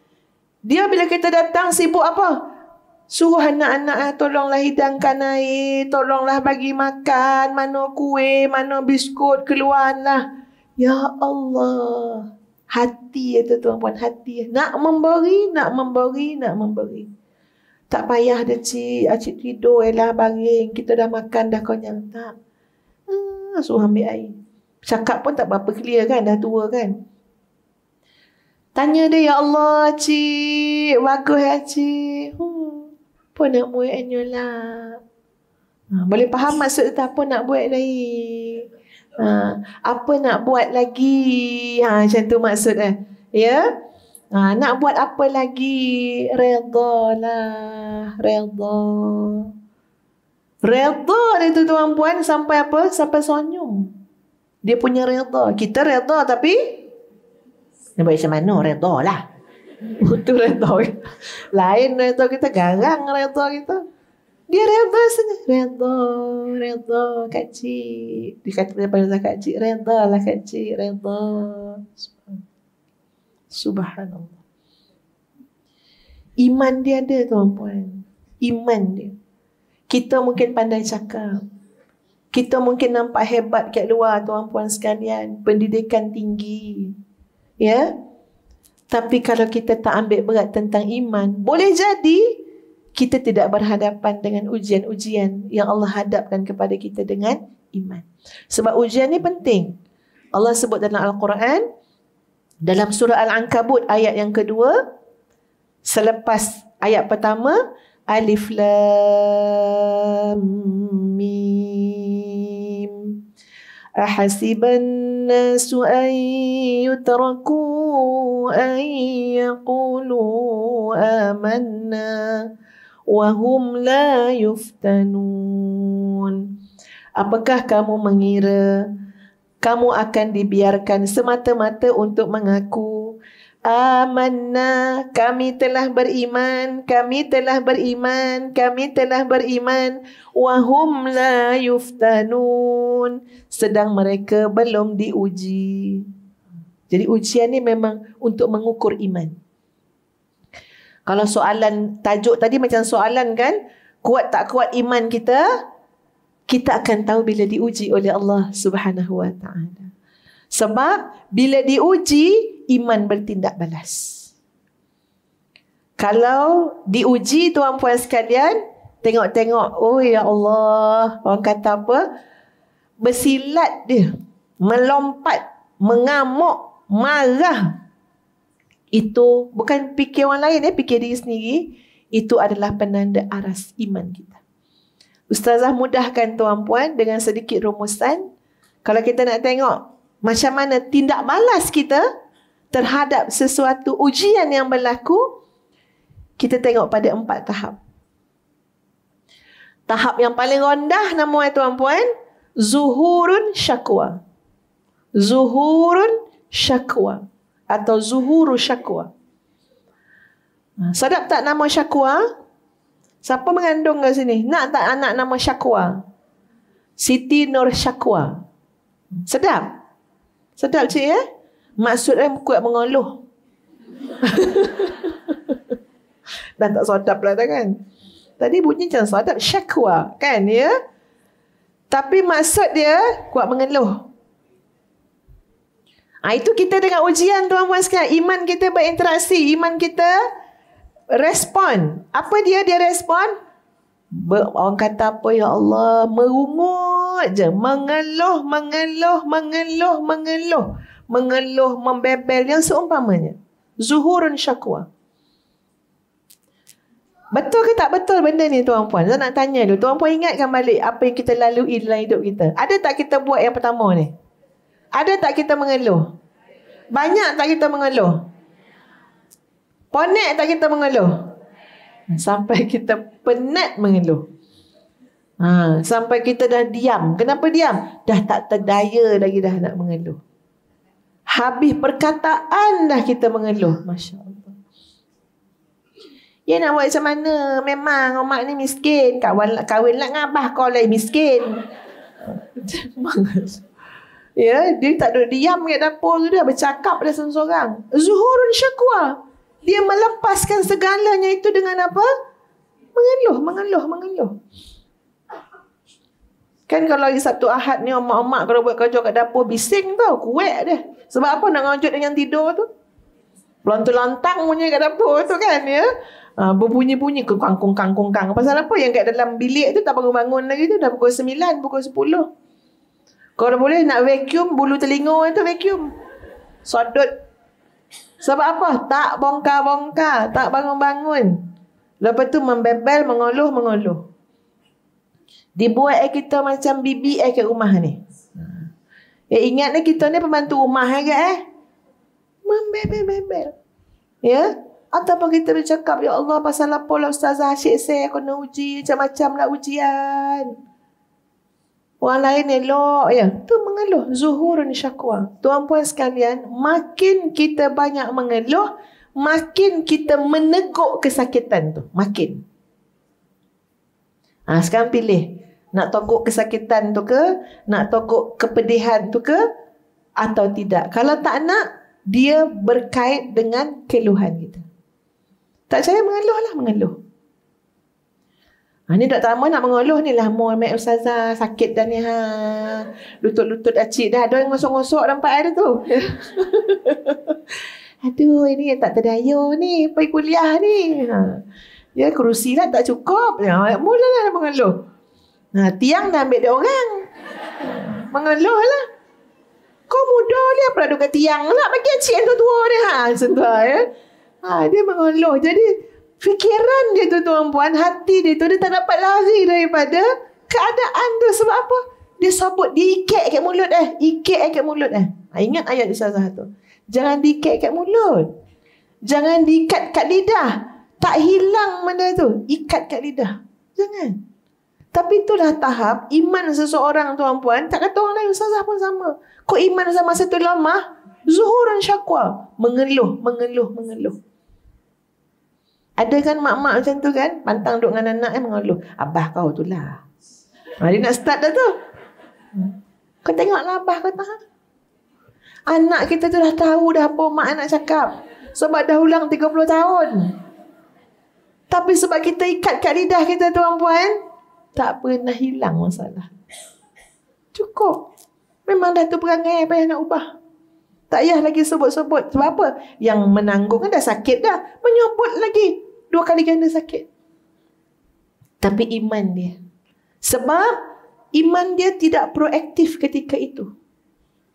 Dia bila kita datang sibuk apa? Suruh anak-anak ah, tolonglah hidangkan air, tolonglah bagi makan, mana kuih, mana biskut, keluarlah. Ya Allah. Hati itu ya tuan-puan hati ya. Nak memberi, nak memberi, nak memberi Tak payah dia cik Acik tidur, elah baring Kita dah makan, dah kenyang Tak, hmm, suruh ambil air Cakap pun tak berapa clear kan, dah tua kan Tanya dia, Ya Allah cik Bagus ya cik hmm, Pun nak buat enyolah Ha, ah, boleh faham maksud tu apa nak buat lain ha, apa nak buat lagi ha, macam tu maksud eh ya ha, nak buat apa lagi redha lah redha redha dia tu tuan puan sampai apa sampai sonyum dia punya redha kita redha tapi nak buat macam mana redha lah itu redha lain redha kita garang redha kita dia redha saja. Redha, redha Kak Cik. Dikata dia panggil Kak Cik, redha lah Kak Cik, Subhanallah. Iman dia ada tuan-puan. Iman dia. Kita mungkin pandai cakap. Kita mungkin nampak hebat kat luar tuan-puan sekalian. Pendidikan tinggi. Ya? Tapi kalau kita tak ambil berat tentang iman, boleh jadi kita tidak berhadapan dengan ujian-ujian yang Allah hadapkan kepada kita dengan iman. Sebab ujian ni penting. Allah sebut dalam Al-Quran dalam surah Al-Ankabut ayat yang kedua selepas ayat pertama Alif Lam Mim أحسب الناس أن يتركوا an يقولوا آمنا Wahum la yuftanun. apakah kamu mengira kamu akan dibiarkan semata-mata untuk mengaku amanna kami telah beriman kami telah beriman kami telah beriman wahum la yuftanun sedang mereka belum diuji jadi ujian ni memang untuk mengukur iman kalau soalan tajuk tadi macam soalan kan kuat tak kuat iman kita kita akan tahu bila diuji oleh Allah Subhanahu Wa Taala. Sebab bila diuji iman bertindak balas. Kalau diuji tuan-puan sekalian tengok-tengok oh ya Allah orang kata apa bersilat dia melompat mengamuk marah itu bukan fikir orang lain ya fikir diri sendiri itu adalah penanda aras iman kita ustazah mudahkan tuan puan dengan sedikit rumusan kalau kita nak tengok macam mana tindak balas kita terhadap sesuatu ujian yang berlaku kita tengok pada empat tahap tahap yang paling rendah namanya eh, tuan puan zuhurun syakwa zuhurun syakwa atau zuhuru syakwa. Ha, sedap tak nama syakwa? Siapa mengandung kat sini? Nak tak anak nama syakwa? Siti Nur Syakwa. Sedap? Sedap cik ya? Eh? Maksudnya kuat mengeluh. Dan tak sedap lah kan? Tadi bunyi macam sedap syakwa kan ya? Tapi maksud dia kuat mengeluh. Ha, itu kita dengan ujian tuan-tuan sekalian. Iman kita berinteraksi. Iman kita respon. Apa dia? Dia respon. Ber, orang kata apa ya Allah. Merungut je. Mengeluh, mengeluh, mengeluh, mengeluh. Mengeluh, membebel. Yang seumpamanya. Zuhurun syakwa. Betul ke tak betul benda ni tuan-puan? Saya nak tanya dulu. Tuan-puan ingatkan balik apa yang kita lalui dalam hidup kita. Ada tak kita buat yang pertama ni? Ada tak kita mengeluh? Banyak tak kita mengeluh? Ponek tak kita mengeluh? Sampai kita penat mengeluh. Ha, sampai kita dah diam. Kenapa diam? Dah tak terdaya lagi dah nak mengeluh. Habis perkataan dah kita mengeluh. Masya Allah. Ya nak buat macam mana? Memang umat ni miskin. Kawan, kawin lah dengan abah kau lah miskin. Ya, dia tak duduk diam kat dapur tu dia bercakap dengan seorang Zuhurun syakwa. Dia melepaskan segalanya itu dengan apa? Mengeluh, mengeluh, mengeluh. Kan kalau hari Sabtu Ahad ni Omak-omak kalau buat kerja kat dapur Bising tau Kuek dia Sebab apa nak ngajut dengan tidur tu Lantang-lantang punya kat dapur tu kan ya uh, Berbunyi-bunyi ke kangkung-kangkung-kang Pasal apa yang kat dalam bilik tu Tak bangun-bangun lagi tu Dah pukul 9, pukul 10 kalau boleh nak vacuum bulu telingur itu vacuum. Sodot. Sebab apa? Tak bongkar-bongkar. Tak bangun-bangun. Lepas tu membebel, mengoloh mengoloh. Dibuat eh kita macam bibi eh ke rumah ni. Ya, ingat ni kita ni pembantu rumah eh. eh? Membebel-bebel. Ya? Ataupun kita bercakap, Ya Allah pasal apa lah Ustazah Asyik saya kena uji. Macam-macam lah ujian. Orang lain elok ya. Tu mengeluh zuhurun syakwa. Tuan puan sekalian, makin kita banyak mengeluh, makin kita meneguk kesakitan tu, makin. Ha, sekarang pilih nak togok kesakitan tu ke, nak togok kepedihan tu ke atau tidak. Kalau tak nak, dia berkait dengan keluhan kita. Tak saya mengeluhlah mengeluh. Lah, mengeluh. Ha, ni tak lama nak mengeluh ni lah. Mua mek ustazah sakit dah ni. Ha. Lutut-lutut acik dah. Ada yang ngosok-ngosok dalam air tu. Aduh ini yang tak terdaya ni. Pergi kuliah ni. Ha. Ya kerusi lah tak cukup. Ya, mula lah mengeluh. Ha, tiang dah ambil dia orang. Mengeluh lah. Kau muda ni apa lah duka tiang lah. Bagi acik yang tua-tua ni. Ha, macam ya. Ha, dia mengeluh. Jadi Fikiran dia tu tuan-puan, hati dia tu, dia tak dapat lari daripada keadaan tu. Sebab apa? Dia sabut, dia ikat kat mulut eh. Ikat kat mulut eh. Ha, ingat ayat Ustazah tu. Jangan diikat kat mulut. Jangan diikat kat lidah. Tak hilang benda tu. Ikat kat lidah. Jangan. Tapi itulah tahap iman seseorang tuan-puan. Tak kata orang lain, Ustazah pun sama. Kok iman sama satu lama Zuhur dan syakwa. Mengeluh, mengeluh, mengeluh. Ada kan mak-mak macam tu kan? Pantang duduk dengan anak anak mengeluh. Abah kau tu lah. Ha, dia nak start dah tu. Kau tengoklah abah kau tak. Anak kita tu dah tahu dah apa mak anak cakap. Sebab dah ulang 30 tahun. Tapi sebab kita ikat kat lidah kita tu puan. Tak pernah hilang masalah. Cukup. Memang dah tu perangai apa yang nak ubah. Tak payah lagi sebut-sebut. Sebab apa? Yang menanggung kan dah sakit dah. Menyebut lagi. Dua kali ganda sakit. Tapi iman dia. Sebab iman dia tidak proaktif ketika itu.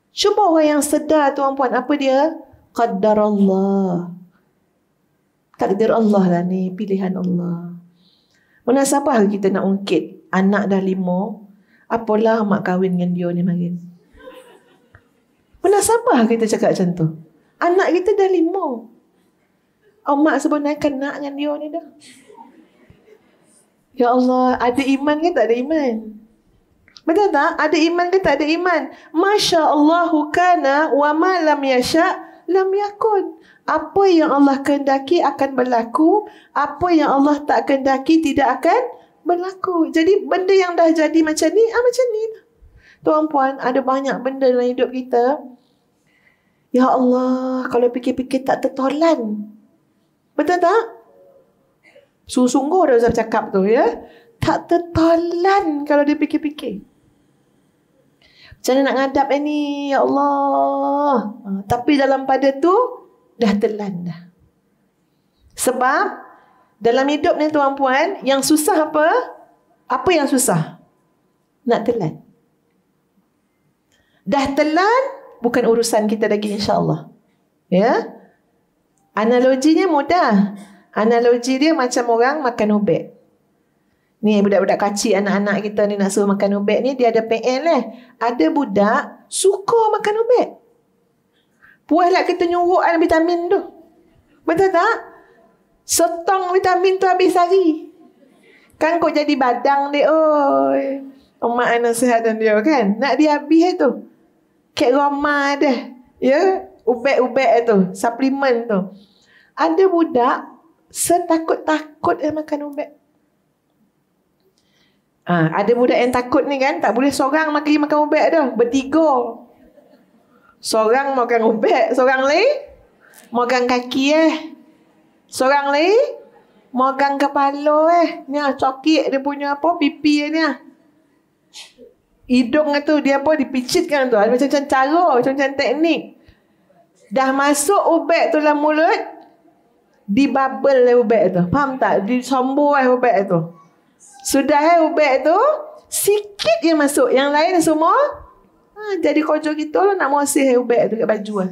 Cuba orang yang sedar tuan puan apa dia? Qadar Allah. Takdir Allah lah ni. Pilihan Allah. Mana siapa kita nak ungkit anak dah lima. Apalah mak kahwin dengan dia ni makin. Mana siapa kita cakap macam tu? Anak kita dah lima. Oh, mak sebenarnya kena dengan dia ni dah. Ya Allah, ada iman ke tak ada iman? Betul tak? Ada iman ke tak ada iman? Masya Allah, kana wa ma lam yasha' lam yakun. Apa yang Allah kehendaki akan berlaku. Apa yang Allah tak kehendaki tidak akan berlaku. Jadi benda yang dah jadi macam ni, ah, macam ni. Tuan Puan, ada banyak benda dalam hidup kita. Ya Allah, kalau fikir-fikir tak tertolan. Betul tak? Sungguh-sungguh dia Ustaz cakap tu ya. Tak tertolan kalau dia fikir-fikir. Macam mana nak ngadap eh, ni? Ya Allah. Ha, tapi dalam pada tu dah telan dah. Sebab dalam hidup ni tuan-puan yang susah apa? Apa yang susah? Nak telan. Dah telan bukan urusan kita lagi insya-Allah. Ya? Analoginya mudah. Analogi dia macam orang makan ubek. Ni budak-budak kecil anak-anak kita ni nak suruh makan ubek ni dia ada PL lah. Eh. Ada budak suka makan ubek. Puaslah kita nyuruh ada vitamin tu. Betul tak? Setong vitamin tu habis hari. Kan kau jadi badang dia. Oi. Oh, Mak anak sehat dan dia kan. Nak dia habis tu. Kek romah dah. Ya ubat-ubat eh, tu, suplemen tu. Ada budak setakut-takut dia makan ubat. Ha, ada budak yang takut ni kan, tak boleh seorang makan makan ubat tu, bertiga. Seorang makan ubat, seorang lain makan kaki eh. Seorang lain makan kepala eh. Ni lah, cokik dia punya apa pipi dia ni lah. hidung tu dia apa dipicitkan tu ada macam-macam cara macam-macam teknik Dah masuk ubat tu dalam mulut Dibubble lah ubat tu Faham tak? Disombor lah ubat tu Sudah lah eh ubat tu Sikit yang masuk Yang lain semua ha, Jadi kojo kita lah nak masih lah ubat tu kat baju lah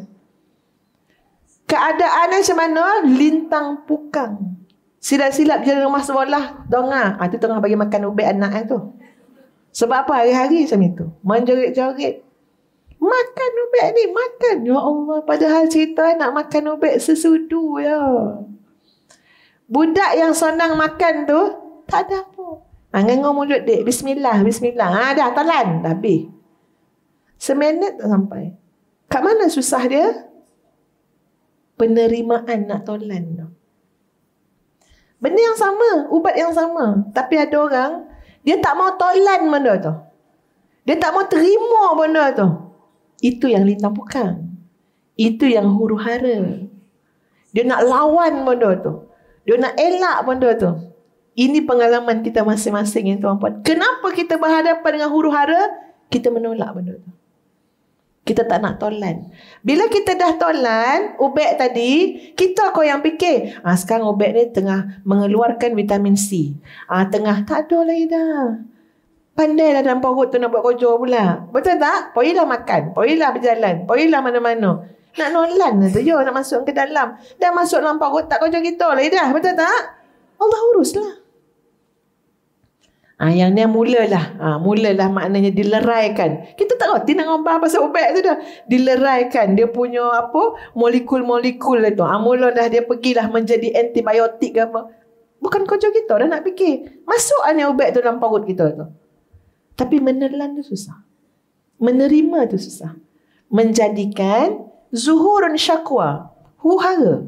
Keadaan macam mana? Lintang pukang Silap-silap jalan rumah sekolah Dongah ha, tengah bagi makan ubat anak lah tu Sebab apa hari-hari macam itu Menjerit-jerit Makan ubek ni. Makan. Ya Allah. Padahal cerita nak makan ubek sesudu ya. Budak yang senang makan tu. Tak ada apa. Angin kau mulut dek. Bismillah. Bismillah. Ha, dah talan. Dah habis. Seminit tak sampai. Kat mana susah dia? Penerimaan nak tolan tu. Benda yang sama. Ubat yang sama. Tapi ada orang. Dia tak mau tolan benda tu. Dia tak mau terima benda tu. Itu yang lintang pukang. Itu yang huru hara. Dia nak lawan benda tu. Dia nak elak benda tu. Ini pengalaman kita masing-masing yang tuan puan. Kenapa kita berhadapan dengan huru hara? Kita menolak benda tu. Kita tak nak tolan. Bila kita dah tolan ubek tadi, kita kau yang fikir, ah, sekarang ubek ni tengah mengeluarkan vitamin C. Ah, tengah tak ada lagi dah. Pandailah dalam perut tu nak buat kojo pula. Betul tak? Poyilah makan. Poyilah berjalan. Poyilah mana-mana. Nak nolan lah tu. Yo nak masuk ke dalam. Dah masuk dalam perut tak kojo kita lah. Idah. Betul tak? Allah uruslah. Ah, ha, yang ni mulalah. ha, mulalah maknanya dileraikan. Kita tak kerti nak ngomong pasal ubat tu dah. Dileraikan. Dia punya apa? Molekul-molekul lah tu. Ah, mula dah dia pergilah menjadi antibiotik ke apa. Bukan kojo kita dah nak fikir. Masuk ni ubat tu dalam perut kita tu. Tapi menelan itu susah. Menerima tu susah. Menjadikan zuhurun syakwa. Huhara.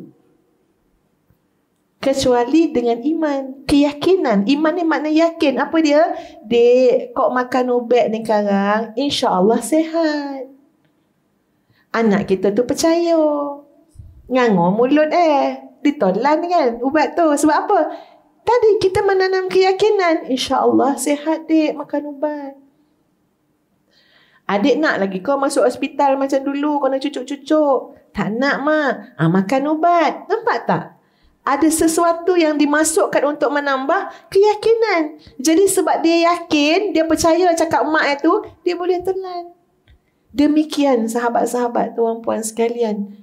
Kecuali dengan iman. Keyakinan. Iman ni makna yakin. Apa dia? Dek, kok makan ubat ni sekarang? InsyaAllah sehat. Anak kita tu percaya. Ngangor mulut eh. Ditolan kan ubat tu. Sebab apa? Tadi kita menanam keyakinan, insya-Allah sihat dek makan ubat. Adik nak lagi kau masuk hospital macam dulu kau nak cucuk-cucuk. Tak nak mak. Ha, makan ubat. Nampak tak? Ada sesuatu yang dimasukkan untuk menambah keyakinan. Jadi sebab dia yakin, dia percaya cakap mak itu, dia boleh telan. Demikian sahabat-sahabat tuan puan sekalian.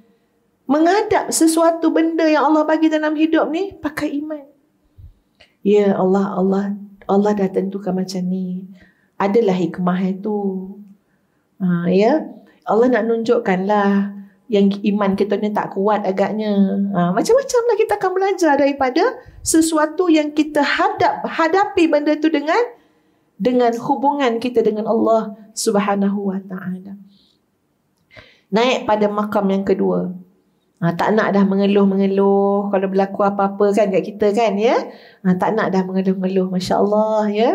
mengadap sesuatu benda yang Allah bagi dalam hidup ni pakai iman. Ya Allah Allah Allah dah tentukan macam ni. Adalah hikmah itu. Ha, ya. Allah nak nunjukkanlah yang iman kita ni tak kuat agaknya. Ha, macam-macam lah kita akan belajar daripada sesuatu yang kita hadap hadapi benda tu dengan dengan hubungan kita dengan Allah Subhanahu Wa Taala. Naik pada makam yang kedua. Ha, tak nak dah mengeluh-mengeluh kalau berlaku apa-apa kan dekat kita kan ya. Ha, tak nak dah mengeluh-mengeluh masya-Allah ya.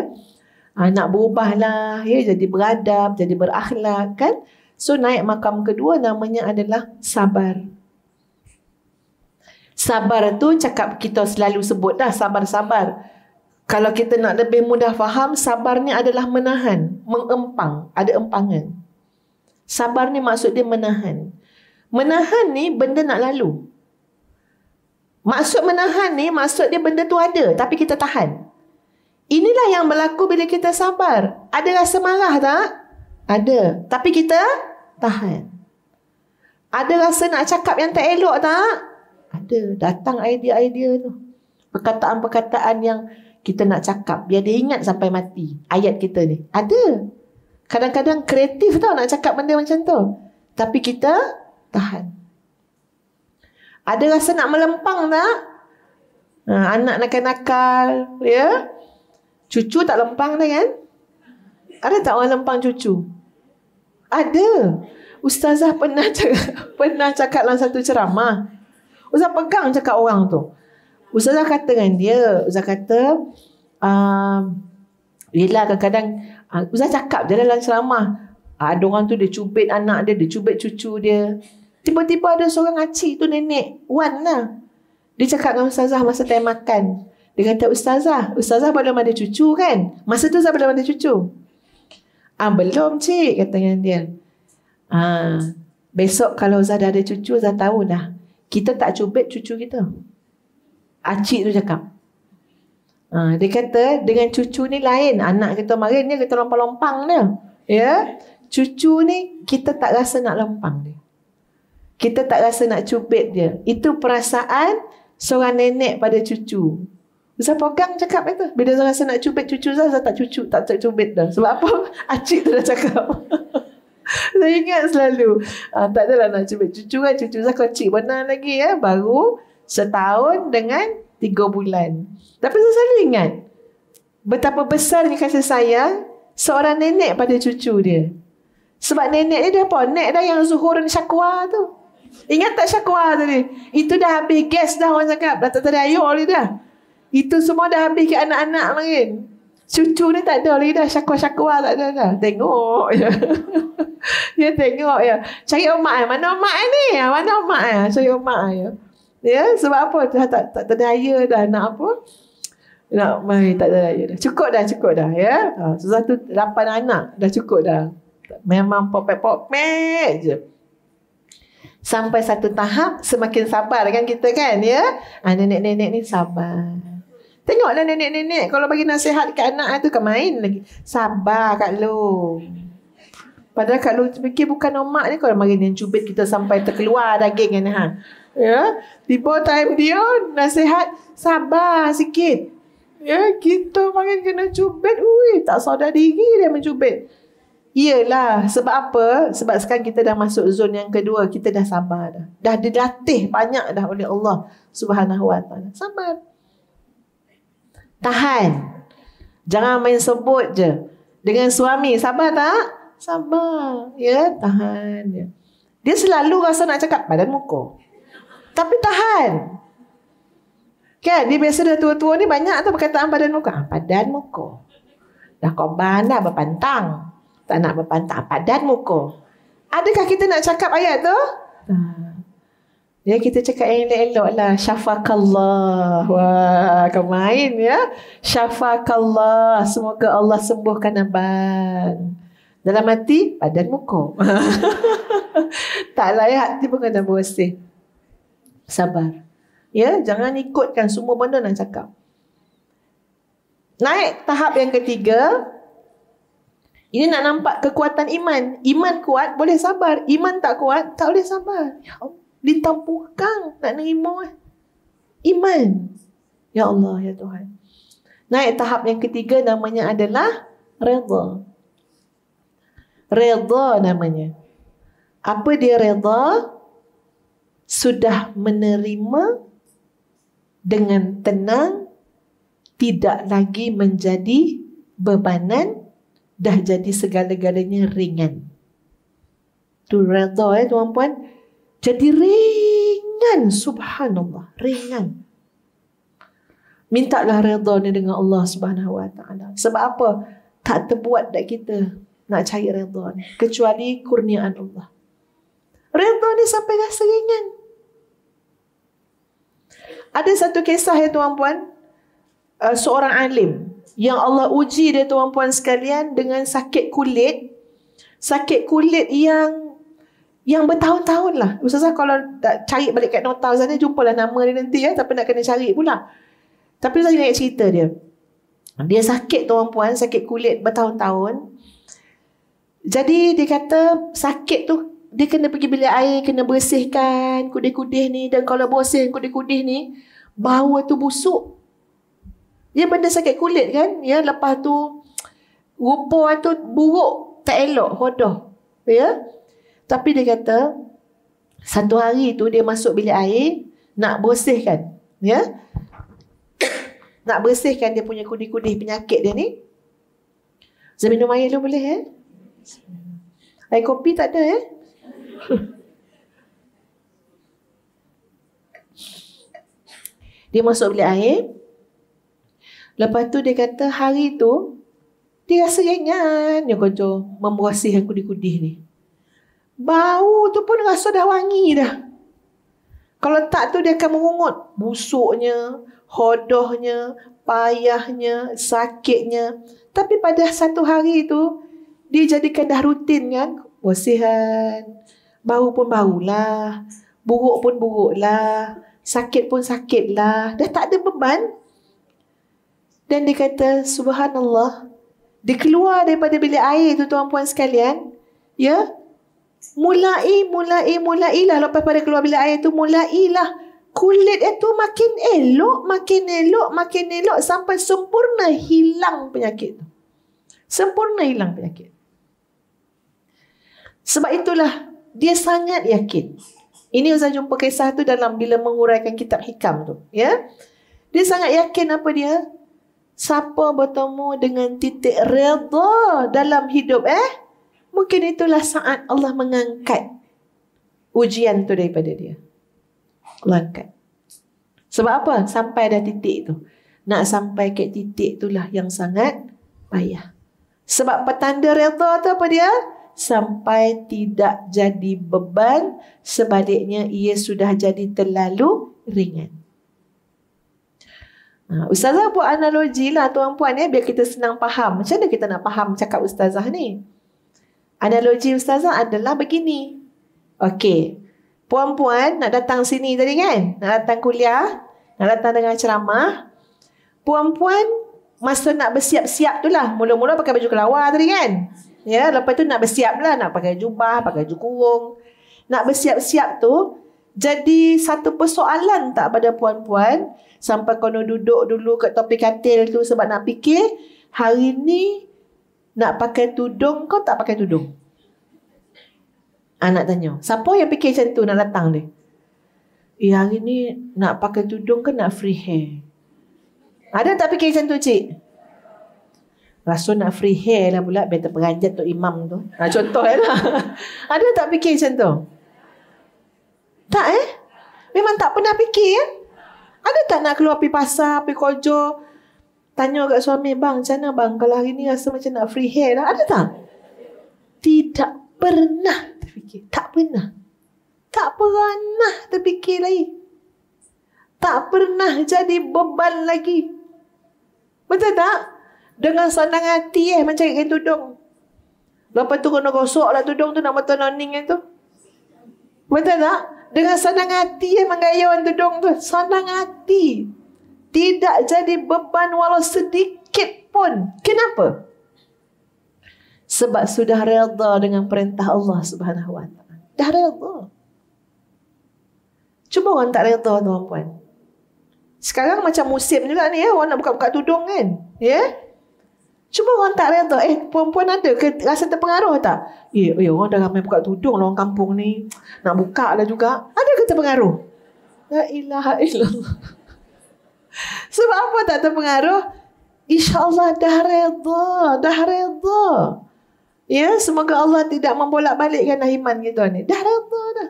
Ha, nak berubahlah ya jadi beradab, jadi berakhlak kan. So naik makam kedua namanya adalah sabar. Sabar tu cakap kita selalu sebut dah sabar-sabar. Kalau kita nak lebih mudah faham, sabar ni adalah menahan, mengempang, ada empangan. Sabar ni maksud dia menahan. Menahan ni benda nak lalu. Maksud menahan ni maksud dia benda tu ada tapi kita tahan. Inilah yang berlaku bila kita sabar. Ada rasa marah tak? Ada. Tapi kita tahan. Ada rasa nak cakap yang tak elok tak? Ada. Datang idea-idea tu. Perkataan-perkataan yang kita nak cakap. Biar dia ingat sampai mati. Ayat kita ni. Ada. Kadang-kadang kreatif tau nak cakap benda macam tu. Tapi kita Tahan. Ada rasa nak melempang tak? Ha, anak nakal-nakal, ya? Cucu tak lempang dah kan? Ada tak orang lempang cucu? Ada. Ustazah pernah cakap, pernah cakap dalam satu ceramah. Ustazah pegang cakap orang tu. Ustazah kata dengan dia, Ustazah kata, uh, yelah kadang-kadang, uh, Ustazah cakap je dalam ceramah, uh, ada orang tu dia cubit anak dia, dia cubit cucu dia. Tiba-tiba ada seorang acik tu nenek Wan lah Dia cakap dengan ustazah masa time makan Dia kata ustazah Ustazah belum ada cucu kan Masa tu ustazah belum ada cucu Ah Belum cik katanya dia Ah Besok kalau Zah dah ada cucu Zah tahu dah Kita tak cubit cucu kita Acik tu cakap ha, Dia kata dengan cucu ni lain Anak kita marinnya kita lompang-lompang dia Ya Cucu ni kita tak rasa nak lompang dia kita tak rasa nak cubit dia. Itu perasaan seorang nenek pada cucu. Zah pokang cakap itu. Bila Zah rasa nak cubit cucu Zah, Zah tak cucu, tak cubit, cubit dah. Sebab apa? Acik tu dah cakap. Saya ingat selalu. Ha, tak adalah nak cubit cucu kan. Cucu Zah kocik benar lagi. ya Baru setahun dengan tiga bulan. Tapi Zah selalu ingat. Betapa besar besarnya kasih sayang seorang nenek pada cucu dia. Sebab nenek ni dah apa? Nenek dah yang zuhur dan syakwa tu. Ingat tak syakwa tadi? Itu dah habis gas dah orang cakap. Dah tak ada ayah lagi dah. Itu semua dah habis ke anak-anak lagi. Cucu ni tak ada lagi dah. Syakwa-syakwa tak ada dah. Tengok je. ya tengok ya. Cari umat ya, eh. Mana umat eh ni? Ah, mana umat ya? Eh? Cari umat Ya. ya sebab apa? Dah tak, tak terdaya dah nak apa? Nak main tak terdaya dah. Cukup dah, cukup dah. Ya. Ha, satu lapan anak dah cukup dah. Memang popet popet je sampai satu tahap semakin sabar kan kita kan ya ha, nenek-nenek ni sabar tengoklah nenek-nenek kalau bagi nasihat ke anak ah, tu kan main lagi sabar kak long padahal kak long fikir bukan omak ni kalau mari yang cubit kita sampai terkeluar daging kan ha ya tiba time dia nasihat sabar sikit ya kita makin kena cubit ui tak saudara diri dia mencubit Iyalah sebab apa? Sebab sekarang kita dah masuk zon yang kedua, kita dah sabar dah. Dah dilatih banyak dah oleh Allah Subhanahu Wa Taala. Sabar. Tahan. Jangan main sebut je. Dengan suami sabar tak? Sabar. Ya, tahan ya. Dia selalu rasa nak cakap badan muka. Tapi tahan. Kan? Dia biasa dah tua-tua ni banyak tu perkataan badan muka. Ah, badan muka. Dah korban dah berpantang tak nak berpantang padan muka. Adakah kita nak cakap ayat tu? Hmm. Ya, kita cakap yang elok-elok lah. Syafakallah. Wah, kau main ya. Syafakallah. Semoga Allah sembuhkan abang. Dalam hati, badan muka. tak layak hati pun kena bersih. Sabar. Ya, jangan ikutkan semua benda nak cakap. Naik tahap yang ketiga, ini nak nampak kekuatan iman. Iman kuat boleh sabar. Iman tak kuat tak boleh sabar. Ya Allah. Ditampukang nak nerima. Eh. Iman. Ya Allah, Ya Tuhan. Naik tahap yang ketiga namanya adalah redha. Redha namanya. Apa dia redha? Sudah menerima dengan tenang tidak lagi menjadi bebanan dah jadi segala-galanya ringan. Tu redha ya eh, tuan-puan. Jadi ringan subhanallah, ringan. Mintalah redha ni dengan Allah Subhanahu Wa Taala. Sebab apa? Tak terbuat dah kita nak cari redha ni kecuali kurniaan Allah. Redha ni sampai dah seringan. Ada satu kisah ya tuan-puan. Uh, seorang alim yang Allah uji dia tuan-puan sekalian dengan sakit kulit sakit kulit yang yang bertahun-tahun lah Ustazah kalau tak cari balik kat nota Ustazah jumpalah nama dia nanti ya tapi nak kena cari pula tapi saya nak cerita dia dia sakit tuan-puan sakit kulit bertahun-tahun jadi dia kata sakit tu dia kena pergi bilik air kena bersihkan kudih-kudih ni dan kalau bersih kudih-kudih ni bau tu busuk Ya benda sakit kulit kan. Ya lepas tu rupa tu buruk, tak elok, hodoh. Ya. Tapi dia kata satu hari tu dia masuk bilik air nak bersihkan. Ya. nak bersihkan dia punya kudi-kudi penyakit dia ni. Saya minum air dulu boleh eh? Air kopi tak ada eh? dia masuk bilik air Lepas tu dia kata hari tu dia rasa ringan dia kata membuasih aku dikudih ni. Bau tu pun rasa dah wangi dah. Kalau tak tu dia akan merungut. Busuknya, hodohnya, payahnya, sakitnya. Tapi pada satu hari tu dia jadikan dah rutin kan. Bersihan. Bau pun baulah. Buruk pun buruklah. Sakit pun sakitlah. Dah tak ada beban. Dan dia kata, subhanallah, dia keluar daripada bilik air tu tuan-puan sekalian. Ya, mulai, mulai, mulai lah. Lepas pada keluar bilik air tu, mulai lah. Kulit dia tu makin elok, makin elok, makin elok. Sampai sempurna hilang penyakit tu. Sempurna hilang penyakit. Sebab itulah, dia sangat yakin. Ini Ustaz jumpa kisah tu dalam bila menguraikan kitab hikam tu. Ya. Dia sangat yakin apa dia? Siapa bertemu dengan titik redha dalam hidup eh? Mungkin itulah saat Allah mengangkat ujian tu daripada dia. Allah angkat. Sebab apa? Sampai ada titik tu. Nak sampai ke titik itulah yang sangat payah. Sebab petanda redha tu apa dia? Sampai tidak jadi beban, sebaliknya ia sudah jadi terlalu ringan. Ha, ustazah buat analogi lah tuan-puan ya, biar kita senang faham. Macam mana kita nak faham cakap Ustazah ni? Analogi Ustazah adalah begini. Okey. Puan-puan nak datang sini tadi kan? Nak datang kuliah? Nak datang dengan ceramah? Puan-puan masa nak bersiap-siap tu lah. Mula-mula pakai baju kelawar tadi kan? Ya, lepas tu nak bersiap lah. Nak pakai jubah, pakai baju Nak bersiap-siap tu, jadi satu persoalan tak pada puan-puan sampai kau duduk dulu kat topi katil tu sebab nak fikir hari ni nak pakai tudung kau tak pakai tudung. Anak ah, ha, tanya, siapa yang fikir macam tu nak datang ni? Eh hari ni nak pakai tudung ke nak free hair? Ada tak fikir macam tu cik? rasa nak free hair lah pula Better peranjat tu imam tu ha, Contoh lah Ada tak fikir macam tu? Tak eh? Memang tak pernah fikir eh? Ada tak nak keluar pergi pasar, pergi kojo? Tanya kat suami, bang, macam mana bang? Kalau hari ni rasa macam nak free hair lah. Ada tak? Tidak pernah terfikir. Tak pernah. Tak pernah terfikir lagi. Tak pernah jadi beban lagi. Betul tak? Dengan senang hati eh macam kain tudung. Lepas tu kena gosok lah tudung tu nak mata noning tu. Betul tak? dengan senang hati yang menggayakan tudung tu. Senang hati. Tidak jadi beban walau sedikit pun. Kenapa? Sebab sudah redha dengan perintah Allah subhanahu Dah redha. Cuba orang tak redha tuan-tuan. Sekarang macam musim juga ni ya. Orang nak buka-buka tudung kan. Ya. Cuba orang tak rasa eh perempuan ada ke rasa terpengaruh tak? Eh, eh orang dah ramai buka tudung lah orang kampung ni. Nak buka lah juga. Ada ke terpengaruh? La ilaha illallah. Sebab apa tak terpengaruh? InsyaAllah dah redha. Dah redha. Ya, semoga Allah tidak membolak balikkan iman kita ni. Dah redha dah.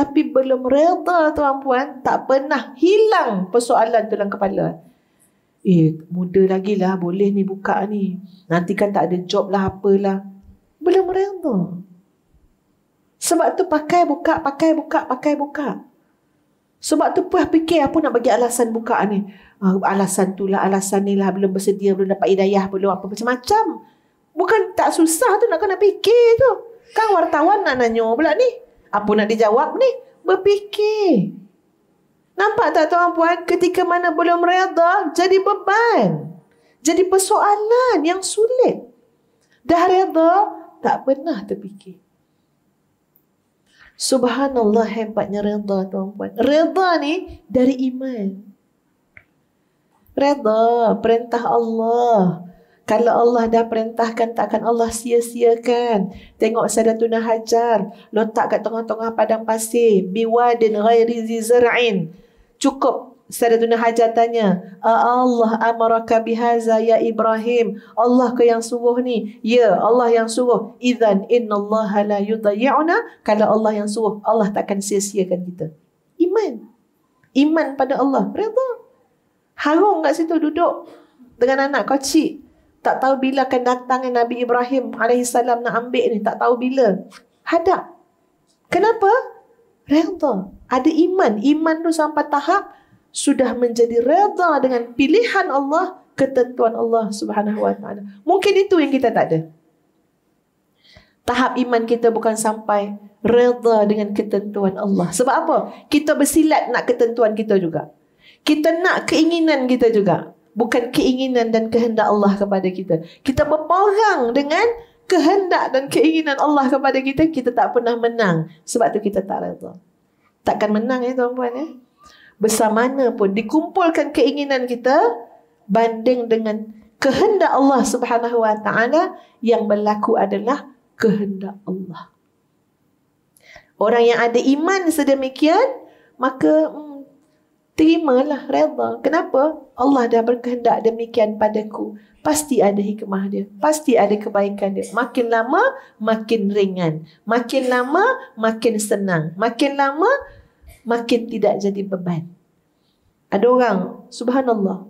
Tapi belum redha tuan-puan, tak pernah hilang persoalan dalam kepala. Eh muda lagi lah boleh ni buka ni Nanti kan tak ada job lah apalah Belum rela Sebab tu pakai buka pakai buka pakai buka Sebab tu pun fikir apa nak bagi alasan buka ni ah, Alasan tu lah alasan ni lah belum bersedia belum dapat hidayah belum apa macam-macam Bukan tak susah tu nak kena fikir tu Kan wartawan nak nanya pula ni Apa nak dijawab ni Berfikir Nampak tak tuan puan ketika mana belum redha jadi beban. Jadi persoalan yang sulit. Dah reda tak pernah terfikir. Subhanallah hebatnya reda tuan puan. Reda ni dari iman. Reda perintah Allah. Kalau Allah dah perintahkan takkan Allah sia-siakan. Tengok Sayyidatuna Hajar letak kat tengah-tengah padang pasir biwadin ghairi zizra'in cukup Saya Sayyidatuna Hajar tanya Allah amaraka bihaza ya Ibrahim Allah ke yang suruh ni Ya Allah yang suruh Izan inna Allah la yudayi'una Kalau Allah yang suruh Allah takkan sia-siakan kita Iman Iman pada Allah Reda Harum kat situ duduk Dengan anak kecil Tak tahu bila akan datang Nabi Ibrahim alaihissalam nak ambil ni Tak tahu bila Hadap Kenapa? redha. Ada iman. Iman tu sampai tahap sudah menjadi redha dengan pilihan Allah, ketentuan Allah Subhanahu wa taala. Mungkin itu yang kita tak ada. Tahap iman kita bukan sampai redha dengan ketentuan Allah. Sebab apa? Kita bersilat nak ketentuan kita juga. Kita nak keinginan kita juga. Bukan keinginan dan kehendak Allah kepada kita. Kita berperang dengan kehendak dan keinginan Allah kepada kita, kita tak pernah menang. Sebab tu kita tak redha. Takkan menang ya eh, tuan-puan ya. Eh? Besar mana pun dikumpulkan keinginan kita banding dengan kehendak Allah Subhanahu Wa Taala yang berlaku adalah kehendak Allah. Orang yang ada iman sedemikian maka hmm, terimalah redha. Kenapa? Allah dah berkehendak demikian padaku. Pasti ada hikmah dia. Pasti ada kebaikan dia. Makin lama, makin ringan. Makin lama, makin senang. Makin lama, makin tidak jadi beban. Ada orang, subhanallah,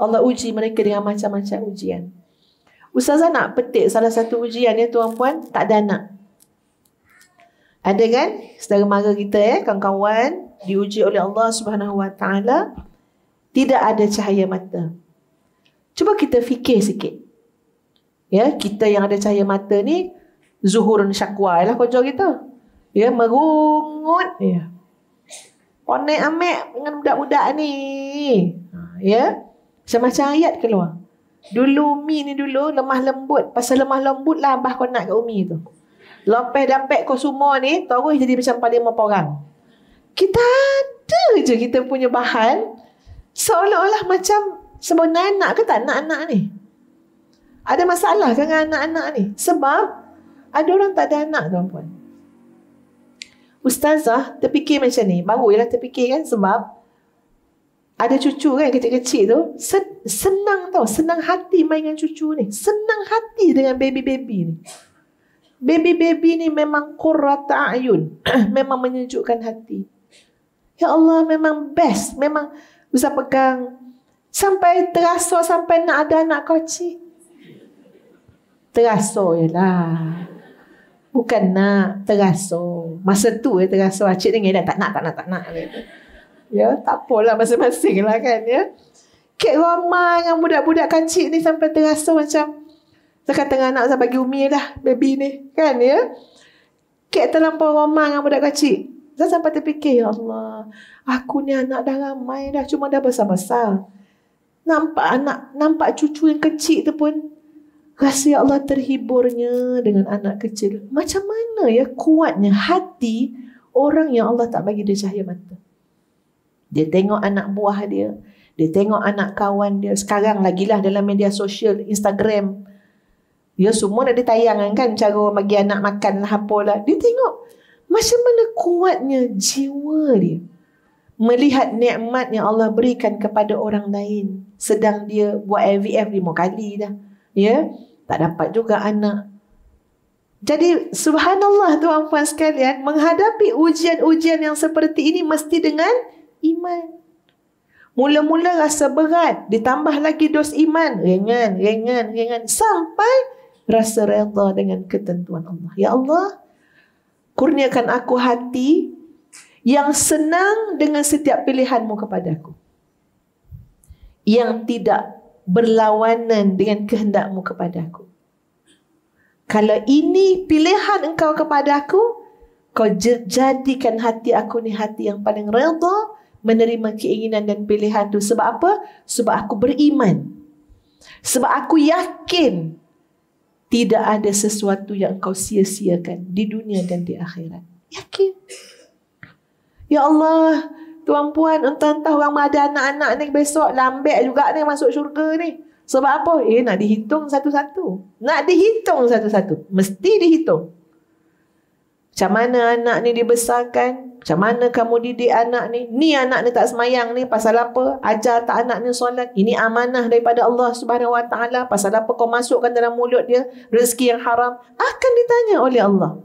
Allah uji mereka dengan macam-macam ujian. Ustazah nak petik salah satu ujian ya tuan-puan, tak ada anak. Ada kan? Saudara mara kita ya, kawan-kawan, diuji oleh Allah Subhanahu Wa Taala tidak ada cahaya mata. Cuba kita fikir sikit. Ya, kita yang ada cahaya mata ni zuhurun syakwa lah kojo kita. Ya, merungut. Ya. Ponek amek dengan budak-budak ni. Ha, ya. Semacam ayat keluar. Dulu Umi ni dulu lemah lembut. Pasal lemah lembut lah abah kau nak ke Umi tu. Lepas dapat kau semua ni, terus jadi macam paling orang kita ada je kita punya bahan seolah-olah macam sebenarnya nak ke tak nak anak ni ada masalah dengan anak-anak ni sebab ada orang tak ada anak tuan-puan ustazah terfikir macam ni baru ialah terfikir kan sebab ada cucu kan kecil-kecil tu senang tau senang hati main dengan cucu ni senang hati dengan baby-baby ni baby-baby ni memang kurrata ayun memang menyejukkan hati Ya Allah memang best. Memang bisa pegang. Sampai terasa sampai nak ada anak koci. Terasa ya lah. Bukan nak terasa. Masa tu ya terasa. Acik dengar eh, dah tak nak, tak nak, tak nak. Ya, tak apalah masing-masing lah kan ya. Kek ramai dengan budak-budak kecil ni sampai terasa macam Sekarang tengah nak saya bagi umi dah baby ni kan ya. Kek terlampau ramai dengan budak kecil. Saya sampai terfikir, ya Allah, aku ni anak dah ramai dah, cuma dah besar-besar. Nampak anak, nampak cucu yang kecil tu pun, rasa ya Allah terhiburnya dengan anak kecil. Macam mana ya kuatnya hati orang yang Allah tak bagi dia cahaya mata. Dia tengok anak buah dia, dia tengok anak kawan dia. Sekarang lagi lah dalam media sosial, Instagram. Ya semua dah ditayangkan kan cara bagi anak makan lah apa lah. Dia tengok. Macam mana kuatnya jiwa dia melihat nikmat yang Allah berikan kepada orang lain sedang dia buat IVF lima kali dah. Ya, tak dapat juga anak. Jadi subhanallah tuan puan sekalian menghadapi ujian-ujian yang seperti ini mesti dengan iman. Mula-mula rasa berat, ditambah lagi dos iman, ringan, ringan, ringan sampai rasa redha dengan ketentuan Allah. Ya Allah, kurniakan aku hati yang senang dengan setiap pilihanmu kepadaku. Yang tidak berlawanan dengan kehendakmu kepadaku. Kalau ini pilihan engkau kepadaku, kau jadikan hati aku ni hati yang paling redha menerima keinginan dan pilihan tu. Sebab apa? Sebab aku beriman. Sebab aku yakin tidak ada sesuatu yang kau sia-siakan di dunia dan di akhirat. Yakin. Ya Allah, tuan puan entah-entah orang ada anak-anak ni besok lambek juga ni masuk syurga ni. Sebab apa? Eh nak dihitung satu-satu. Nak dihitung satu-satu. Mesti dihitung. Macam mana anak ni dibesarkan? Macam mana kamu didik anak ni? Ni anak ni tak semayang ni pasal apa? Ajar tak anak ni solat? Ini amanah daripada Allah Subhanahu Wa Taala pasal apa kau masukkan dalam mulut dia rezeki yang haram? Akan ditanya oleh Allah.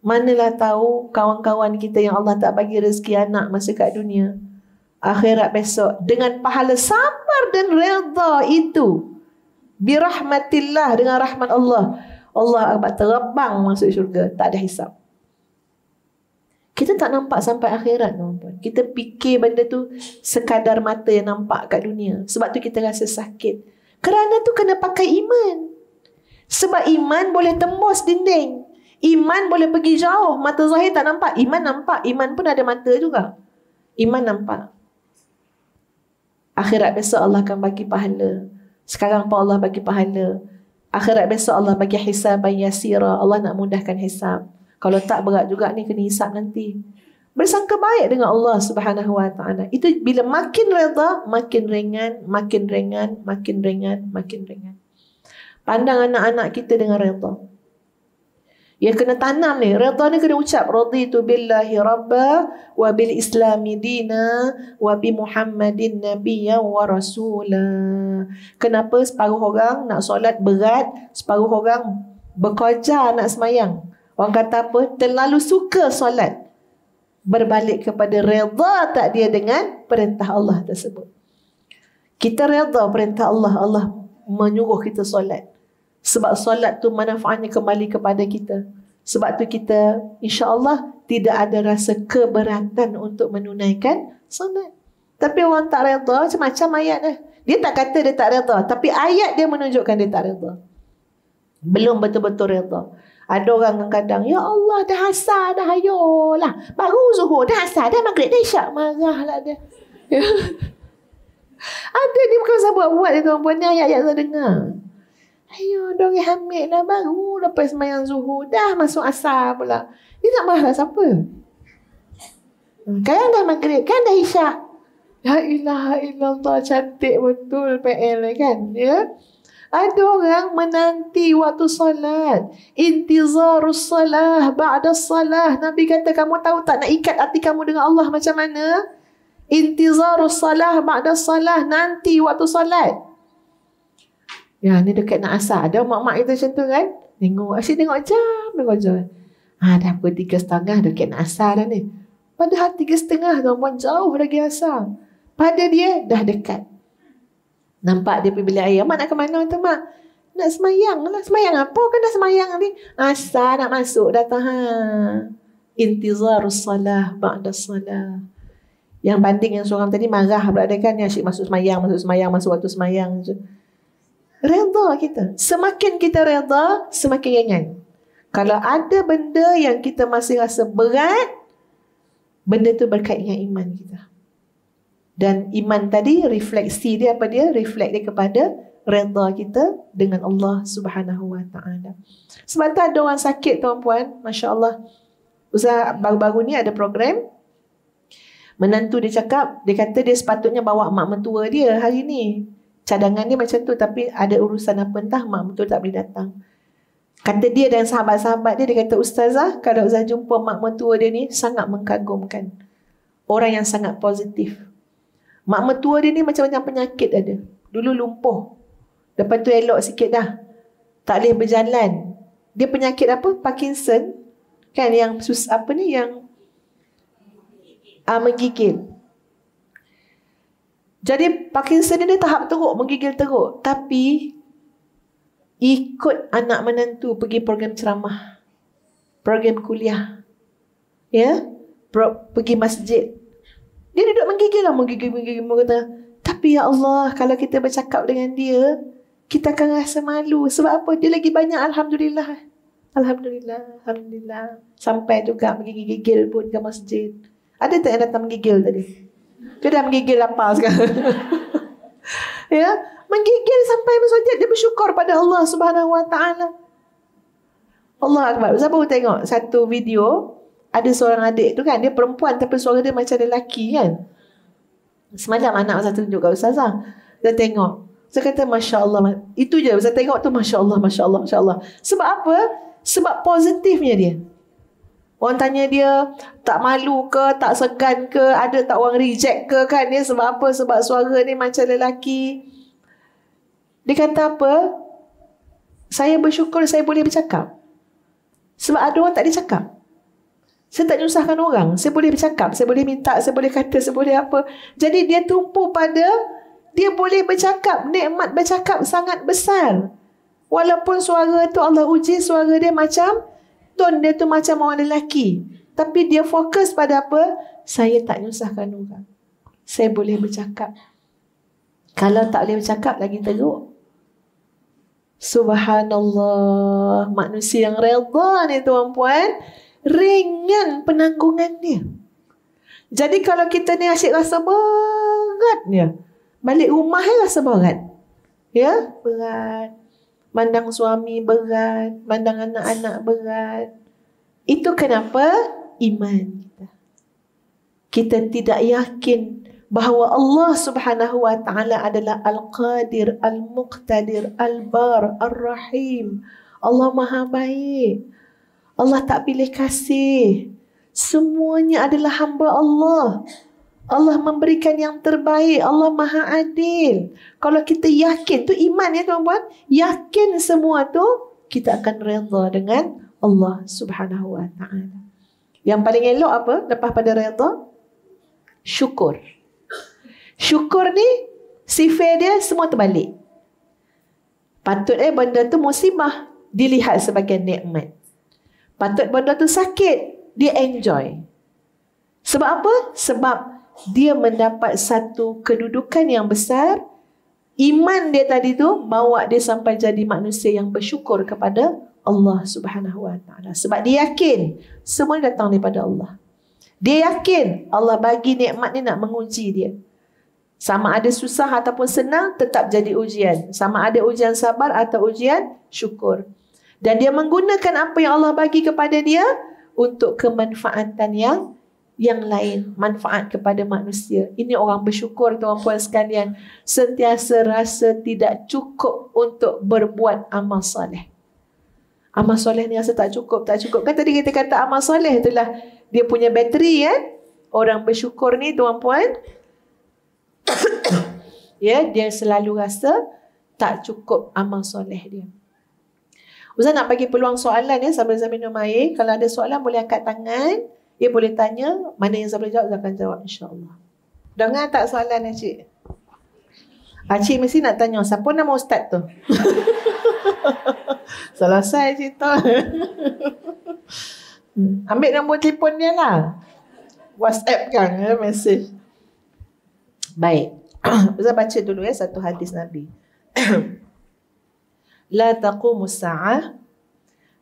Manalah tahu kawan-kawan kita yang Allah tak bagi rezeki anak masa kat dunia. Akhirat besok dengan pahala sabar dan redha itu. Birahmatillah dengan rahmat Allah. Allah akan terbang masuk syurga. Tak ada hisap kita tak nampak sampai akhirat tuan-tuan. Kita fikir benda tu sekadar mata yang nampak kat dunia. Sebab tu kita rasa sakit. Kerana tu kena pakai iman. Sebab iman boleh tembus dinding. Iman boleh pergi jauh. Mata zahir tak nampak. Iman nampak. Iman pun ada mata juga. Iman nampak. Akhirat besok Allah akan bagi pahala. Sekarang pun Allah bagi pahala. Akhirat besok Allah bagi hisab yang yasira. Allah nak mudahkan hisab. Kalau tak berat juga ni kena hisap nanti. Bersangka baik dengan Allah Subhanahu Wa Taala. Itu bila makin redha, makin ringan, makin ringan, makin ringan, makin ringan. Pandang anak-anak kita dengan redha. Ya kena tanam ni. Redha ni kena ucap raditu billahi rabba wa bil islami dina wa bi muhammadin nabiyya wa rasula. Kenapa separuh orang nak solat berat, separuh orang bekerja nak semayang. Orang kata apa? Terlalu suka solat. Berbalik kepada redha tak dia dengan perintah Allah tersebut. Kita redha perintah Allah. Allah menyuruh kita solat. Sebab solat tu manfaatnya kembali kepada kita. Sebab tu kita insya Allah tidak ada rasa keberatan untuk menunaikan solat. Tapi orang tak redha macam-macam ayat dah. Dia tak kata dia tak redha. Tapi ayat dia menunjukkan dia tak redha. Belum betul-betul redha. Ada orang kadang-kadang, Ya Allah, dah asal dah, ayolah. Baru zuhur, dah asal dah, maghrib dah isyak, marahlah dia. Ada ni bukan saya buat-buat dia tuan-puan ni ayat-ayat saya dengar. Ayo, dong hamil lah baru lepas semayang zuhur. Dah masuk asal pula. Dia tak marah siapa. Hmm, kan dah maghrib, kan dah isyak. Ya ilah, ilah Allah, cantik betul PL kan. Ya. Yeah? Ada orang menanti waktu solat. Intizar solat. Ba'da solat. Nabi kata kamu tahu tak nak ikat hati kamu dengan Allah macam mana? Intizar solat. Ba'da solat. Nanti waktu solat. Ya, ni dekat nak asal. Ada mak-mak itu macam tu kan? Tengok. Asyik tengok jam. Tengok jam. Ha, dah pukul tiga setengah dekat nak asal dah ni. Padahal tiga setengah. Nombor jauh lagi asal. Pada dia, dah dekat. Nampak dia pergi beli ayam. Mak nak ke mana tu mak? Nak semayang lah. Semayang apa? Kan dah semayang ni. Asal nak masuk dah tahan. Intizar salah. Ba'da salah. Yang banding yang seorang tadi marah pula dia kan. Ni ya, asyik masuk semayang, masuk semayang, masuk waktu semayang. Redha kita. Semakin kita redha, semakin ringan. Kalau ada benda yang kita masih rasa berat, benda tu berkait dengan iman kita dan iman tadi refleksi dia apa dia reflect dia kepada redha kita dengan Allah Subhanahu Wa Taala. Sebab tu ada orang sakit tuan-puan, masya-Allah. Ustaz baru-baru ni ada program menantu dia cakap, dia kata dia sepatutnya bawa mak mentua dia hari ni. Cadangan dia macam tu tapi ada urusan apa entah mak mentua tak boleh datang. Kata dia dan sahabat-sahabat dia, dia kata ustazah kalau ustazah jumpa mak mentua dia ni sangat mengagumkan. Orang yang sangat positif, Mak metua dia ni macam-macam penyakit ada. Dulu lumpuh. Lepas tu elok sikit dah. Tak boleh berjalan. Dia penyakit apa? Parkinson. Kan yang sus, apa ni yang ah, menggigil. Jadi Parkinson ni dia tahap teruk, menggigil teruk. Tapi ikut anak menantu pergi program ceramah. Program kuliah. Ya? Pro, pergi masjid. Dia duduk menggigil lah, menggigil, menggigil, menggigil. Tapi ya Allah, kalau kita bercakap dengan dia, kita akan rasa malu. Sebab apa? Dia lagi banyak Alhamdulillah. Alhamdulillah, Alhamdulillah. Sampai juga menggigil-gigil pun ke masjid. Ada tak yang datang menggigil tadi? Dia dah menggigil lapar sekarang. ya, menggigil sampai masjid dia bersyukur pada Allah Subhanahu Wa Taala. Allah Akbar. Siapa tengok satu video ada seorang adik tu kan dia perempuan tapi suara dia macam ada lelaki kan semalam anak saya tunjuk kat ustazah dia tengok saya kata masya-Allah itu je saya tengok tu masya-Allah masya-Allah masya-Allah sebab apa sebab positifnya dia Orang tanya dia tak malu ke, tak segan ke, ada tak orang reject ke kan ni sebab apa? Sebab suara ni macam lelaki. Dia kata apa? Saya bersyukur saya boleh bercakap. Sebab ada orang tak dicakap. Saya tak nyusahkan orang. Saya boleh bercakap, saya boleh minta, saya boleh kata, saya boleh apa. Jadi dia tumpu pada dia boleh bercakap. Nikmat bercakap sangat besar. Walaupun suara tu Allah uji suara dia macam ton dia tu macam orang lelaki. Tapi dia fokus pada apa? Saya tak nyusahkan orang. Saya boleh bercakap. Kalau tak boleh bercakap lagi teruk. Subhanallah. Manusia yang redha ni tuan-puan ringan penanggungannya. Jadi kalau kita ni asyik rasa beratnya, balik rumah ya rasa berat. Ya, berat. Mandang suami berat, mandang anak-anak berat. Itu kenapa iman kita. Kita tidak yakin bahawa Allah Subhanahu wa taala adalah al-qadir al-muqtadir al-bar al rahim Allah Maha baik. Allah tak pilih kasih. Semuanya adalah hamba Allah. Allah memberikan yang terbaik. Allah maha adil. Kalau kita yakin. tu iman ya tuan-tuan. Yakin semua tu Kita akan redha dengan Allah subhanahu wa ta'ala. Yang paling elok apa lepas pada redha? Syukur. Syukur ni sifat dia semua terbalik. Patut eh benda tu musibah dilihat sebagai nikmat. Patut benda tu sakit, dia enjoy. Sebab apa? Sebab dia mendapat satu kedudukan yang besar. Iman dia tadi tu bawa dia sampai jadi manusia yang bersyukur kepada Allah Subhanahu Wa Taala. Sebab dia yakin semua datang daripada Allah. Dia yakin Allah bagi nikmat ni nak menguji dia. Sama ada susah ataupun senang tetap jadi ujian. Sama ada ujian sabar atau ujian syukur dan dia menggunakan apa yang Allah bagi kepada dia untuk kemanfaatan yang yang lain manfaat kepada manusia. Ini orang bersyukur tuan-puan sekalian sentiasa rasa tidak cukup untuk berbuat amal soleh. Amal soleh ni rasa tak cukup, tak cukup. Kan tadi kita kata amal soleh itulah dia punya bateri ya. Eh? Orang bersyukur ni tuan-puan ya yeah, dia selalu rasa tak cukup amal soleh dia. Ustaz nak bagi peluang soalan ya sambil-sambil minum air. Kalau ada soalan boleh angkat tangan. Ya boleh tanya. Mana yang saya boleh jawab, saya akan jawab insyaAllah. Dengar tak soalan ya cik? Ah, cik mesti nak tanya siapa nama ustaz tu? Selesai cik tu. Ambil nombor telefon dia lah. WhatsApp kan ya, eh, mesej. Baik. Ustaz baca dulu ya satu hadis Nabi. لا تقوم الساعة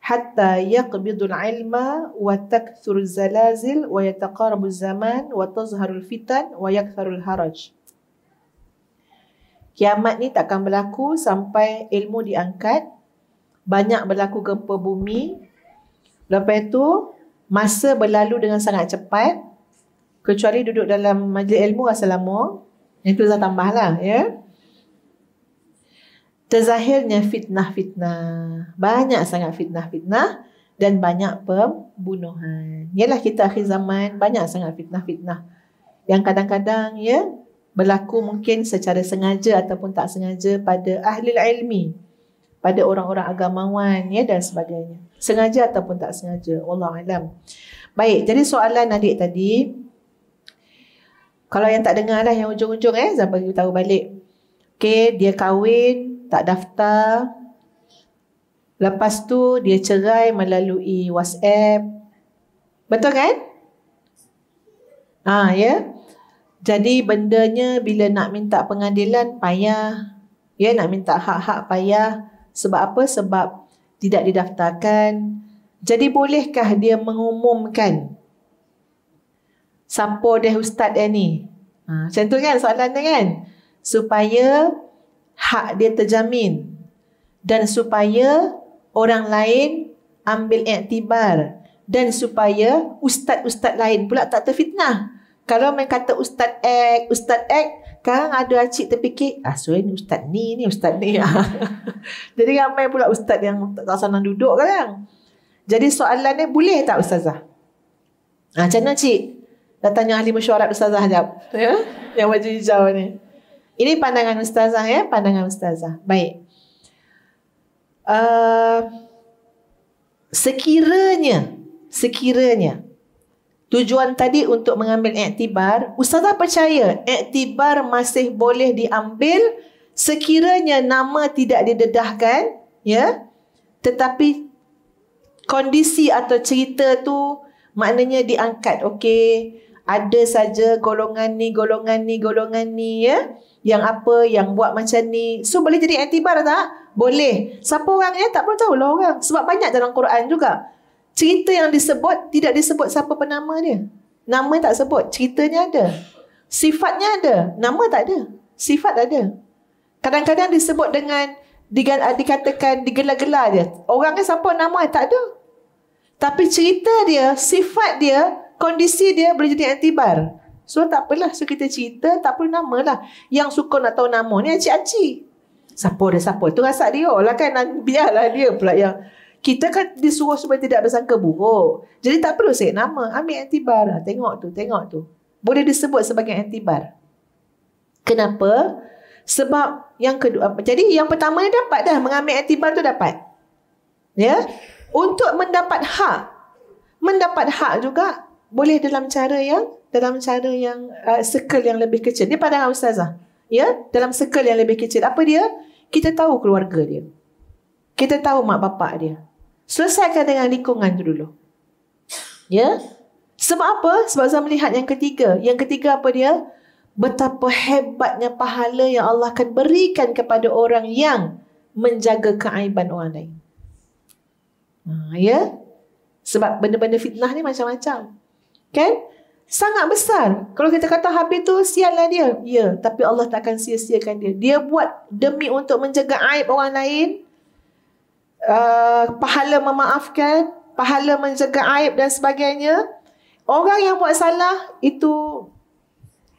حتى يقبض العلم وتكثر الزلازل ويتقارب الزمان وتظهر الفتن ويكثر الهرج Kiamat ni takkan berlaku sampai ilmu diangkat Banyak berlaku gempa bumi Lepas tu masa berlalu dengan sangat cepat Kecuali duduk dalam majlis ilmu rasa lama Itu Zah tambah ya yeah? terzahirnya fitnah-fitnah. Banyak sangat fitnah-fitnah dan banyak pembunuhan. Yalah kita akhir zaman banyak sangat fitnah-fitnah yang kadang-kadang ya berlaku mungkin secara sengaja ataupun tak sengaja pada ahli ilmi pada orang-orang agamawan ya dan sebagainya. Sengaja ataupun tak sengaja, Allah alam. Baik, jadi soalan adik tadi kalau yang tak dengar lah yang ujung-ujung eh saya bagi tahu balik. Okey, dia kahwin tak daftar. Lepas tu dia cerai melalui WhatsApp. Betul kan? Ah ha, ya. Jadi bendanya bila nak minta pengadilan payah. Ya nak minta hak-hak payah. Sebab apa? Sebab tidak didaftarkan. Jadi bolehkah dia mengumumkan siapa dia ustaz dia ni? Ha, macam tu kan soalan dia kan? Supaya hak dia terjamin dan supaya orang lain ambil iktibar dan supaya ustaz-ustaz lain pula tak terfitnah. Kalau main kata ustaz X, ustaz X, sekarang ada acik terfikir, ah so ini ustaz ni, ni ustaz ni. Ya. Jadi ramai pula ustaz yang tak tahu senang duduk kan. Jadi soalan ni boleh tak ustazah? Ah, macam mana cik? Dah tanya ahli mesyuarat ustazah jap. Ya? Yang wajib hijau ni. Ini pandangan ustazah ya, pandangan ustazah. Baik. Uh, sekiranya, sekiranya tujuan tadi untuk mengambil iktibar, ustazah percaya iktibar masih boleh diambil sekiranya nama tidak didedahkan, ya. Tetapi kondisi atau cerita tu maknanya diangkat, okey ada saja golongan ni, golongan ni, golongan ni ya. Yang apa, yang buat macam ni. So boleh jadi antibar tak? Boleh. Siapa orangnya eh, Tak perlu tahu lah orang. Sebab banyak dalam Quran juga. Cerita yang disebut, tidak disebut siapa penama dia. Nama tak sebut. Ceritanya ada. Sifatnya ada. Nama tak ada. Sifat ada. Kadang-kadang disebut dengan dikatakan digelar-gelar dia. Orangnya siapa nama tak ada. Tapi cerita dia, sifat dia, kondisi dia boleh jadi antibar. So tak apalah. So kita cerita tak perlu nama lah. Yang suka nak tahu nama ni acik-acik. Siapa dia siapa. itu rasa dia lah kan. Biarlah dia pula yang. Kita kan disuruh supaya tidak bersangka buruk. Jadi tak perlu saya nama. Ambil antibar lah. Tengok tu, tengok tu. Boleh disebut sebagai antibar. Kenapa? Sebab yang kedua. Jadi yang pertama ni dapat dah. Mengambil antibar tu dapat. Ya. Untuk mendapat hak. Mendapat hak juga boleh dalam cara yang dalam cara yang uh, circle yang lebih kecil. Dia pandangan ustazah. Ya, dalam circle yang lebih kecil. Apa dia? Kita tahu keluarga dia. Kita tahu mak bapak dia. Selesaikan dengan lingkungan tu dulu. Ya. Sebab apa? Sebab saya melihat yang ketiga. Yang ketiga apa dia? Betapa hebatnya pahala yang Allah akan berikan kepada orang yang menjaga keaiban orang lain. Ha, ya. Sebab benda-benda fitnah ni macam-macam. Kan? Sangat besar. Kalau kita kata habis tu sianlah dia. Ya, tapi Allah tak akan sia-siakan dia. Dia buat demi untuk menjaga aib orang lain. Uh, pahala memaafkan. Pahala menjaga aib dan sebagainya. Orang yang buat salah itu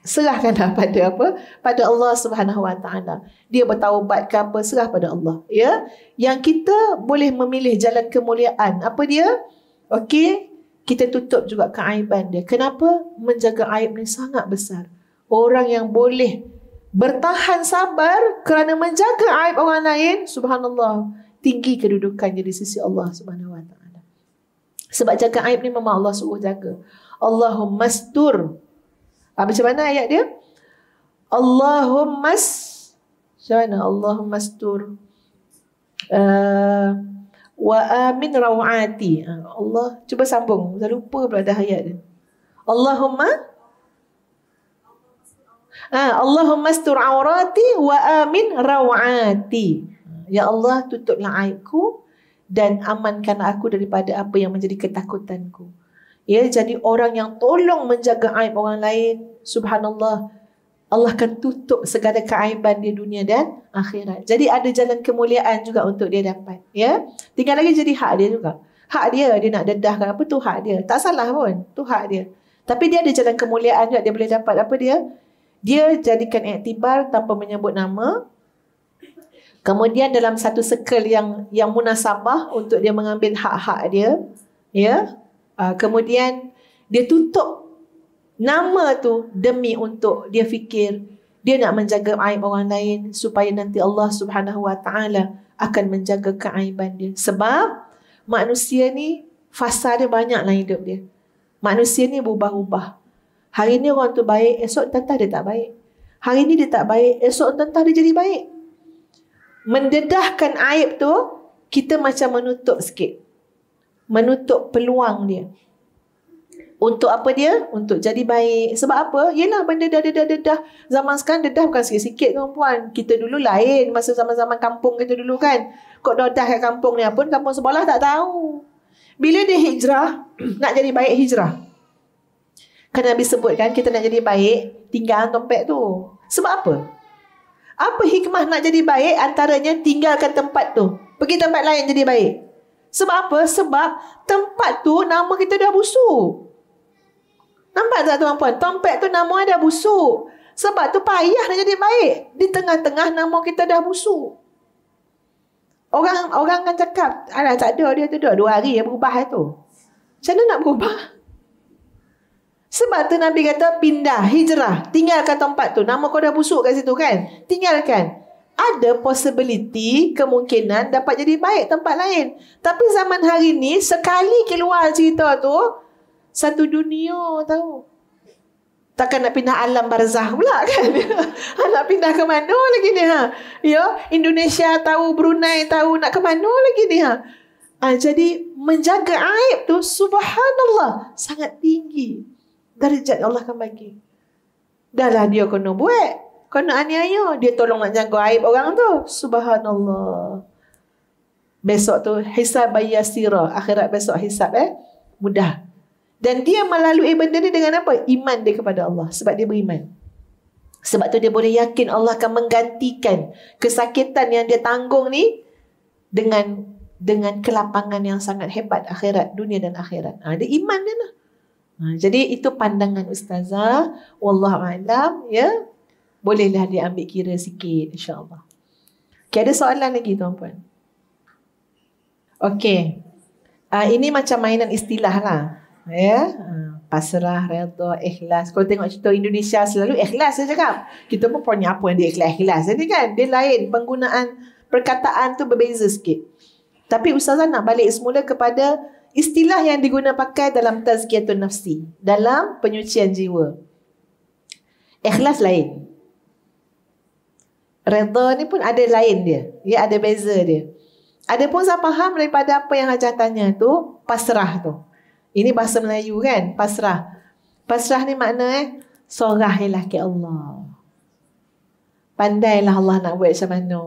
serahkan kepada lah apa? Pada Allah Subhanahu Wa Taala. Dia bertaubat ke apa? Serah pada Allah, ya. Yang kita boleh memilih jalan kemuliaan. Apa dia? Okey, kita tutup juga keaiban dia. Kenapa? Menjaga aib ni sangat besar. Orang yang boleh bertahan sabar kerana menjaga aib orang lain, subhanallah, tinggi kedudukannya di sisi Allah Subhanahu wa taala. Sebab jaga aib ni memang Allah suruh jaga. Allahumma stur. Apa ha, macam mana ayat dia? Allahumma Macam mana? Allahumma stur. Uh, wa amin rawati. Ha, Allah cuba sambung. Saya lupa pula dah ayat dia. Allahumma Ah, Allahumma stur aurati wa amin rawati. Ya Allah tutuplah aibku dan amankan aku daripada apa yang menjadi ketakutanku. Ya jadi orang yang tolong menjaga aib orang lain. Subhanallah. Allah akan tutup segala keaiban dia dunia dan akhirat. Jadi ada jalan kemuliaan juga untuk dia dapat. Ya, Tinggal lagi jadi hak dia juga. Hak dia, dia nak dedahkan apa tu hak dia. Tak salah pun, tu hak dia. Tapi dia ada jalan kemuliaan juga, dia boleh dapat apa dia. Dia jadikan iktibar tanpa menyebut nama. Kemudian dalam satu circle yang yang munasabah untuk dia mengambil hak-hak dia. ya. Ah, kemudian dia tutup nama tu demi untuk dia fikir dia nak menjaga aib orang lain supaya nanti Allah Subhanahu Wa Taala akan menjaga keaiban dia sebab manusia ni fasa dia banyak lah hidup dia manusia ni berubah-ubah hari ni orang tu baik esok tentah dia tak baik hari ni dia tak baik esok tentah dia jadi baik mendedahkan aib tu kita macam menutup sikit menutup peluang dia untuk apa dia? Untuk jadi baik. Sebab apa? Yelah benda dah dedah dedah. Zaman sekarang dedah bukan sikit-sikit tuan puan. Kita dulu lain masa zaman-zaman kampung kita dulu kan. Kok dedah kat kampung ni pun kampung sebelah tak tahu. Bila dia hijrah, nak jadi baik hijrah. Kena Nabi sebut kita nak jadi baik tinggalkan tempat tu. Sebab apa? Apa hikmah nak jadi baik antaranya tinggalkan tempat tu. Pergi tempat lain jadi baik. Sebab apa? Sebab tempat tu nama kita dah busuk. Nampak tak tuan puan? Tompet tu nama dia busuk. Sebab tu payah nak jadi baik. Di tengah-tengah nama kita dah busuk. Orang orang kan cakap, alah tak ada dia tu dah. Dua hari yang berubah tu. Macam mana nak berubah? Sebab tu Nabi kata pindah, hijrah. Tinggalkan tempat tu. Nama kau dah busuk kat situ kan? Tinggalkan. Ada possibility, kemungkinan dapat jadi baik tempat lain. Tapi zaman hari ni, sekali keluar cerita tu, satu dunia tahu. Takkan nak pindah alam barzah pula kan? Ha, nak pindah ke mana lagi ni ha? Ya, Indonesia tahu, Brunei tahu nak ke mana lagi ni ha? ha jadi menjaga aib tu subhanallah sangat tinggi darjat Allah akan bagi. lah dia kena buat. Kena aniaya. Dia tolong nak jaga aib orang tu. Subhanallah. Besok tu hisab bayi akhirat besok hisab eh. Mudah. Dan dia melalui benda ni dengan apa? Iman dia kepada Allah. Sebab dia beriman. Sebab tu dia boleh yakin Allah akan menggantikan kesakitan yang dia tanggung ni dengan dengan kelapangan yang sangat hebat akhirat dunia dan akhirat. Ha, dia iman dia lah. Ha, jadi itu pandangan ustazah. Wallah alam ya. Bolehlah dia ambil kira sikit insyaAllah. Okay, ada soalan lagi tuan-puan? Okay. Uh, ah, ini macam mainan istilah lah ya ah, pasrah redha ikhlas kalau tengok cerita Indonesia selalu ikhlas saya cakap kita pun punya apa yang dia ikhlas ikhlas ni kan dia lain penggunaan perkataan tu berbeza sikit tapi ustazah nak balik semula kepada istilah yang diguna pakai dalam tazkiyatun nafsi dalam penyucian jiwa ikhlas lain redha ni pun ada lain dia dia ya, ada beza dia Adapun saya faham daripada apa yang Hajah tu, pasrah tu. Ini bahasa Melayu kan? Pasrah. Pasrah ni makna eh? Sorahilah ke Allah. Pandailah Allah nak buat macam mana.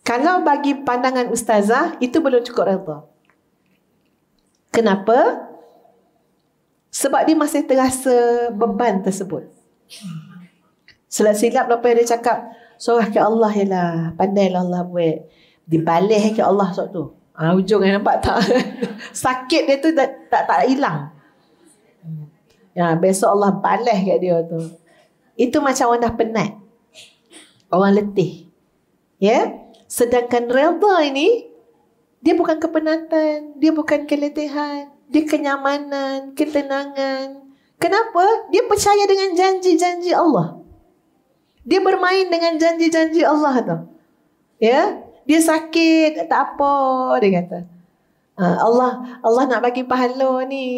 Kalau bagi pandangan ustazah, itu belum cukup redha. Kenapa? Sebab dia masih terasa beban tersebut. Silap-silap yang dia cakap, sorah ke Allah je lah. Pandailah Allah buat. Dibalik ke Allah sebab tu. Ah ha, ujung yang nampak tak sakit dia tu tak tak, tak hilang. Ya besok Allah balas kat dia tu. Itu macam orang dah penat. Orang letih. Ya? Sedangkan redha ini dia bukan kepenatan, dia bukan keletihan, dia kenyamanan, ketenangan. Kenapa? Dia percaya dengan janji-janji Allah. Dia bermain dengan janji-janji Allah tu. Ya? dia sakit tak apa dia kata ah, Allah Allah nak bagi pahala ni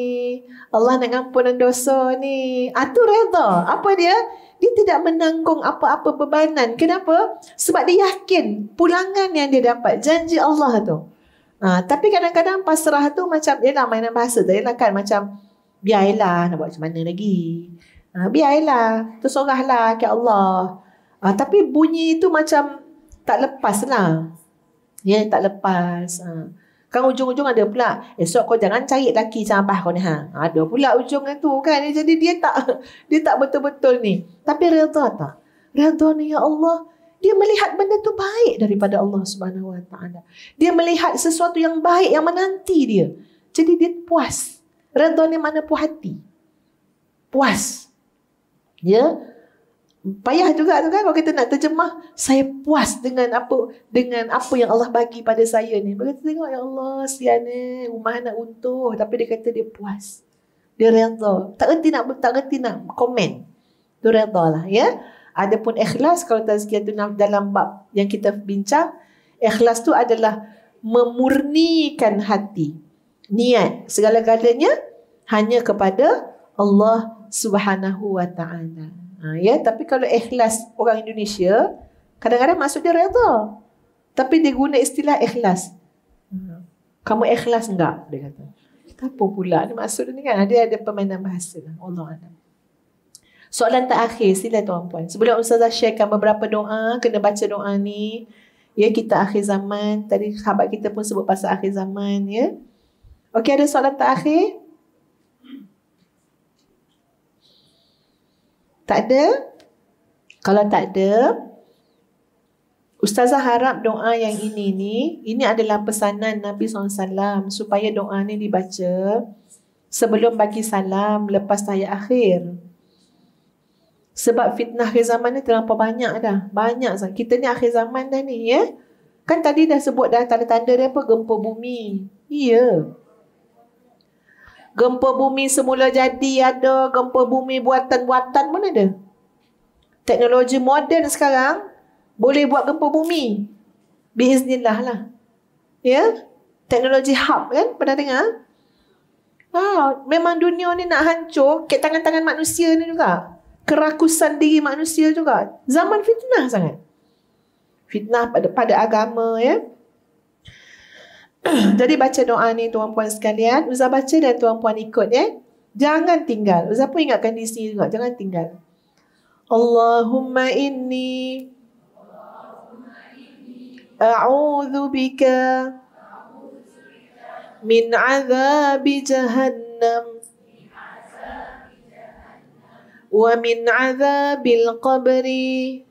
Allah nak ampunan dosa ni atu ah, redha apa dia dia tidak menanggung apa-apa bebanan kenapa sebab dia yakin pulangan yang dia dapat janji Allah tu ha, tapi kadang-kadang pasrah tu macam ialah mainan bahasa tu ialah kan macam biarlah nak buat macam mana lagi ha, biarlah tu ke ya Allah ha, tapi bunyi tu macam tak lepas lah Ya, yeah, tak lepas. Ha. Kan ujung-ujung ada pula. Esok kau jangan cari lelaki macam abah kau ni. Ha. Ada pula ujungnya tu kan. Eh, jadi dia tak dia tak betul-betul ni. Tapi redha tak? Redha ni ya Allah. Dia melihat benda tu baik daripada Allah Subhanahu Wa Taala. Dia melihat sesuatu yang baik yang menanti dia. Jadi dia puas. Redha ni mana puas hati. Puas. Ya. Yeah? payah juga tu kan kalau kita nak terjemah saya puas dengan apa dengan apa yang Allah bagi pada saya ni. Bila kita tengok ya Allah siannya rumah nak untuh tapi dia kata dia puas. Dia redha. Tak reti nak tak reti nak komen. Tu redha lah ya. Adapun ikhlas kalau tak sekian tu dalam bab yang kita bincang ikhlas tu adalah memurnikan hati. Niat segala-galanya hanya kepada Allah Subhanahu wa taala. Ah, ya tapi kalau ikhlas orang Indonesia kadang-kadang masuk dia redha tapi dia guna istilah ikhlas hmm. kamu ikhlas enggak dia kata apa pula ni maksud ni kan dia ada permainan bahasa lah, Allah alam soalan terakhir sila tuan puan sebelum ustazah sharekan beberapa doa kena baca doa ni ya kita akhir zaman tadi sahabat kita pun sebut pasal akhir zaman ya okey ada soalan terakhir Tak ada? Kalau tak ada, Ustazah harap doa yang ini ni, ini adalah pesanan Nabi SAW supaya doa ni dibaca sebelum bagi salam lepas saya akhir. Sebab fitnah akhir zaman ni terlalu banyak dah. Banyak sangat. Kita ni akhir zaman dah ni ya. Kan tadi dah sebut dah tanda-tanda dia apa? Gempa bumi. Iya. Yeah. Gempa bumi semula jadi ada, gempa bumi buatan-buatan pun ada. Teknologi moden sekarang boleh buat gempa bumi. Biiznillah lah. Ya? Teknologi hub kan? Pernah dengar? Ah, memang dunia ni nak hancur ke tangan-tangan manusia ni juga. Kerakusan diri manusia juga. Zaman fitnah sangat. Fitnah pada pada agama ya. Jadi baca doa ni tuan-puan sekalian. Uzzah baca dan tuan-puan ikut ya. Eh? Jangan tinggal. Uzzah pun ingatkan di sini juga. Jangan tinggal. Allahumma inni A'udhu bika Min azabi jahannam Wa min azabil qabri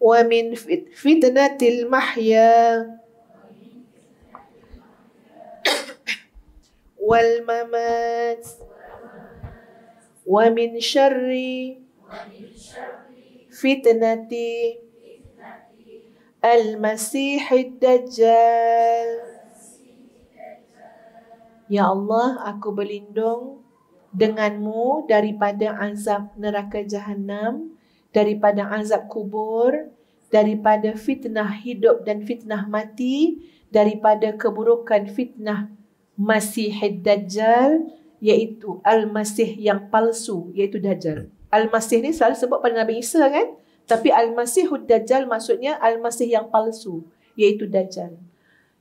ومن فتنة المحيا والممات ومن شر فتنة المسيح الدجال يا الله aku berlindung denganmu daripada azab neraka jahanam daripada azab kubur, daripada fitnah hidup dan fitnah mati, daripada keburukan fitnah masih Dajjal, iaitu Al-Masih yang palsu, iaitu Dajjal. Al-Masih ni selalu sebut pada Nabi Isa kan? Tapi al masih Dajjal maksudnya Al-Masih yang palsu, iaitu Dajjal.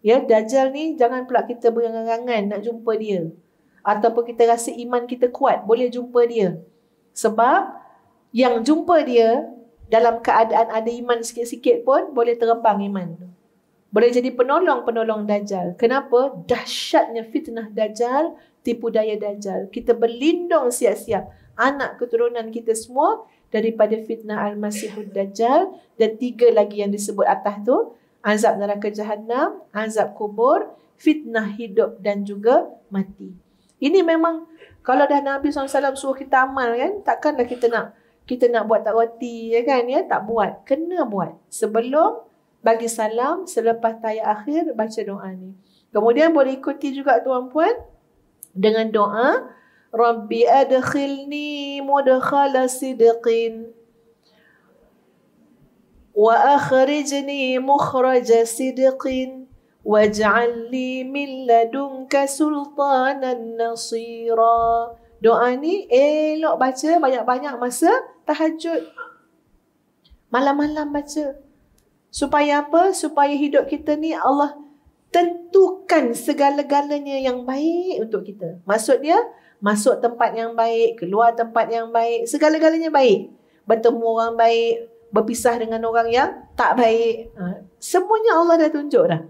Ya, Dajjal ni jangan pula kita berangan-angan nak jumpa dia. Ataupun kita rasa iman kita kuat, boleh jumpa dia. Sebab yang jumpa dia dalam keadaan ada iman sikit-sikit pun boleh terembang iman tu. Boleh jadi penolong-penolong dajal. Kenapa? Dahsyatnya fitnah dajal, tipu daya dajal? Kita berlindung siap-siap anak keturunan kita semua daripada fitnah al-masihud dajal dan tiga lagi yang disebut atas tu, azab neraka jahanam, azab kubur, fitnah hidup dan juga mati. Ini memang kalau dah Nabi SAW suruh kita amal kan, takkanlah kita nak kita nak buat tak roti ya kan ya tak buat kena buat sebelum bagi salam selepas tayat akhir baca doa ni kemudian boleh ikuti juga tuan puan dengan doa rabbi adkhilni mudkhal sidqin wa akhrijni mukhraja sidqin waj'al li min ladunka sultanan nasira doa ni elok baca banyak-banyak masa tahajud. Malam-malam baca. Supaya apa? Supaya hidup kita ni Allah tentukan segala-galanya yang baik untuk kita. Maksud dia, masuk tempat yang baik, keluar tempat yang baik, segala-galanya baik. Bertemu orang baik, berpisah dengan orang yang tak baik. Ha, semuanya Allah dah tunjuk dah.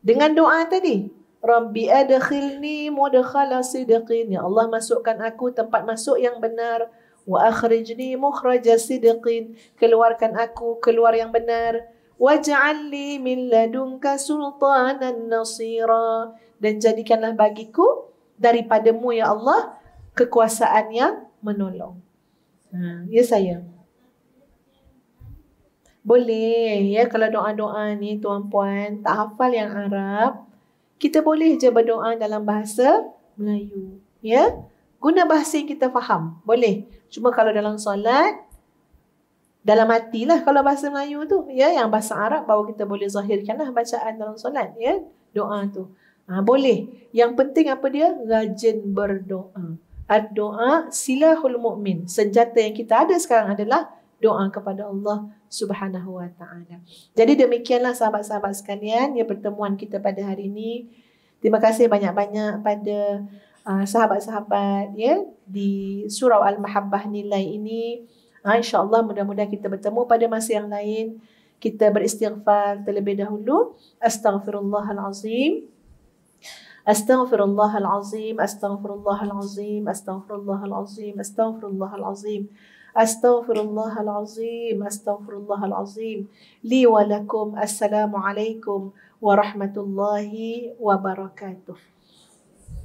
Dengan doa tadi, Rabbi adkhilni mudkhala sidqin. Ya Allah masukkan aku tempat masuk yang benar. واخرجني mukhraja صدق keluarkan aku keluar yang benar waj'alni min ladunka sultanan nasira dan jadikanlah bagiku daripadamu ya Allah kekuasaan yang menolong hmm. ya saya boleh ya kalau doa-doa ni tuan puan tak hafal yang Arab kita boleh je berdoa dalam bahasa Melayu ya yeah? Guna bahasa yang kita faham. Boleh. Cuma kalau dalam solat, dalam lah kalau bahasa Melayu tu. Ya, yang bahasa Arab baru kita boleh lah bacaan dalam solat. Ya, doa tu. Ha, boleh. Yang penting apa dia? Rajin berdoa. Ad-doa silahul mu'min. Senjata yang kita ada sekarang adalah doa kepada Allah Subhanahu wa taala. Jadi demikianlah sahabat-sahabat sekalian, ya pertemuan kita pada hari ini. Terima kasih banyak-banyak pada Ah, sahabat-sahabat ya di surau al-mahabbah nilai ini ha, insyaallah mudah-mudahan kita bertemu pada masa yang lain kita beristighfar terlebih dahulu astaghfirullahalazim استغفر الله العظيم استغفر الله العظيم استغفر الله العظيم استغفر الله العظيم استغفر الله العظيم استغفر الله alaikum لي ولكم السلام عليكم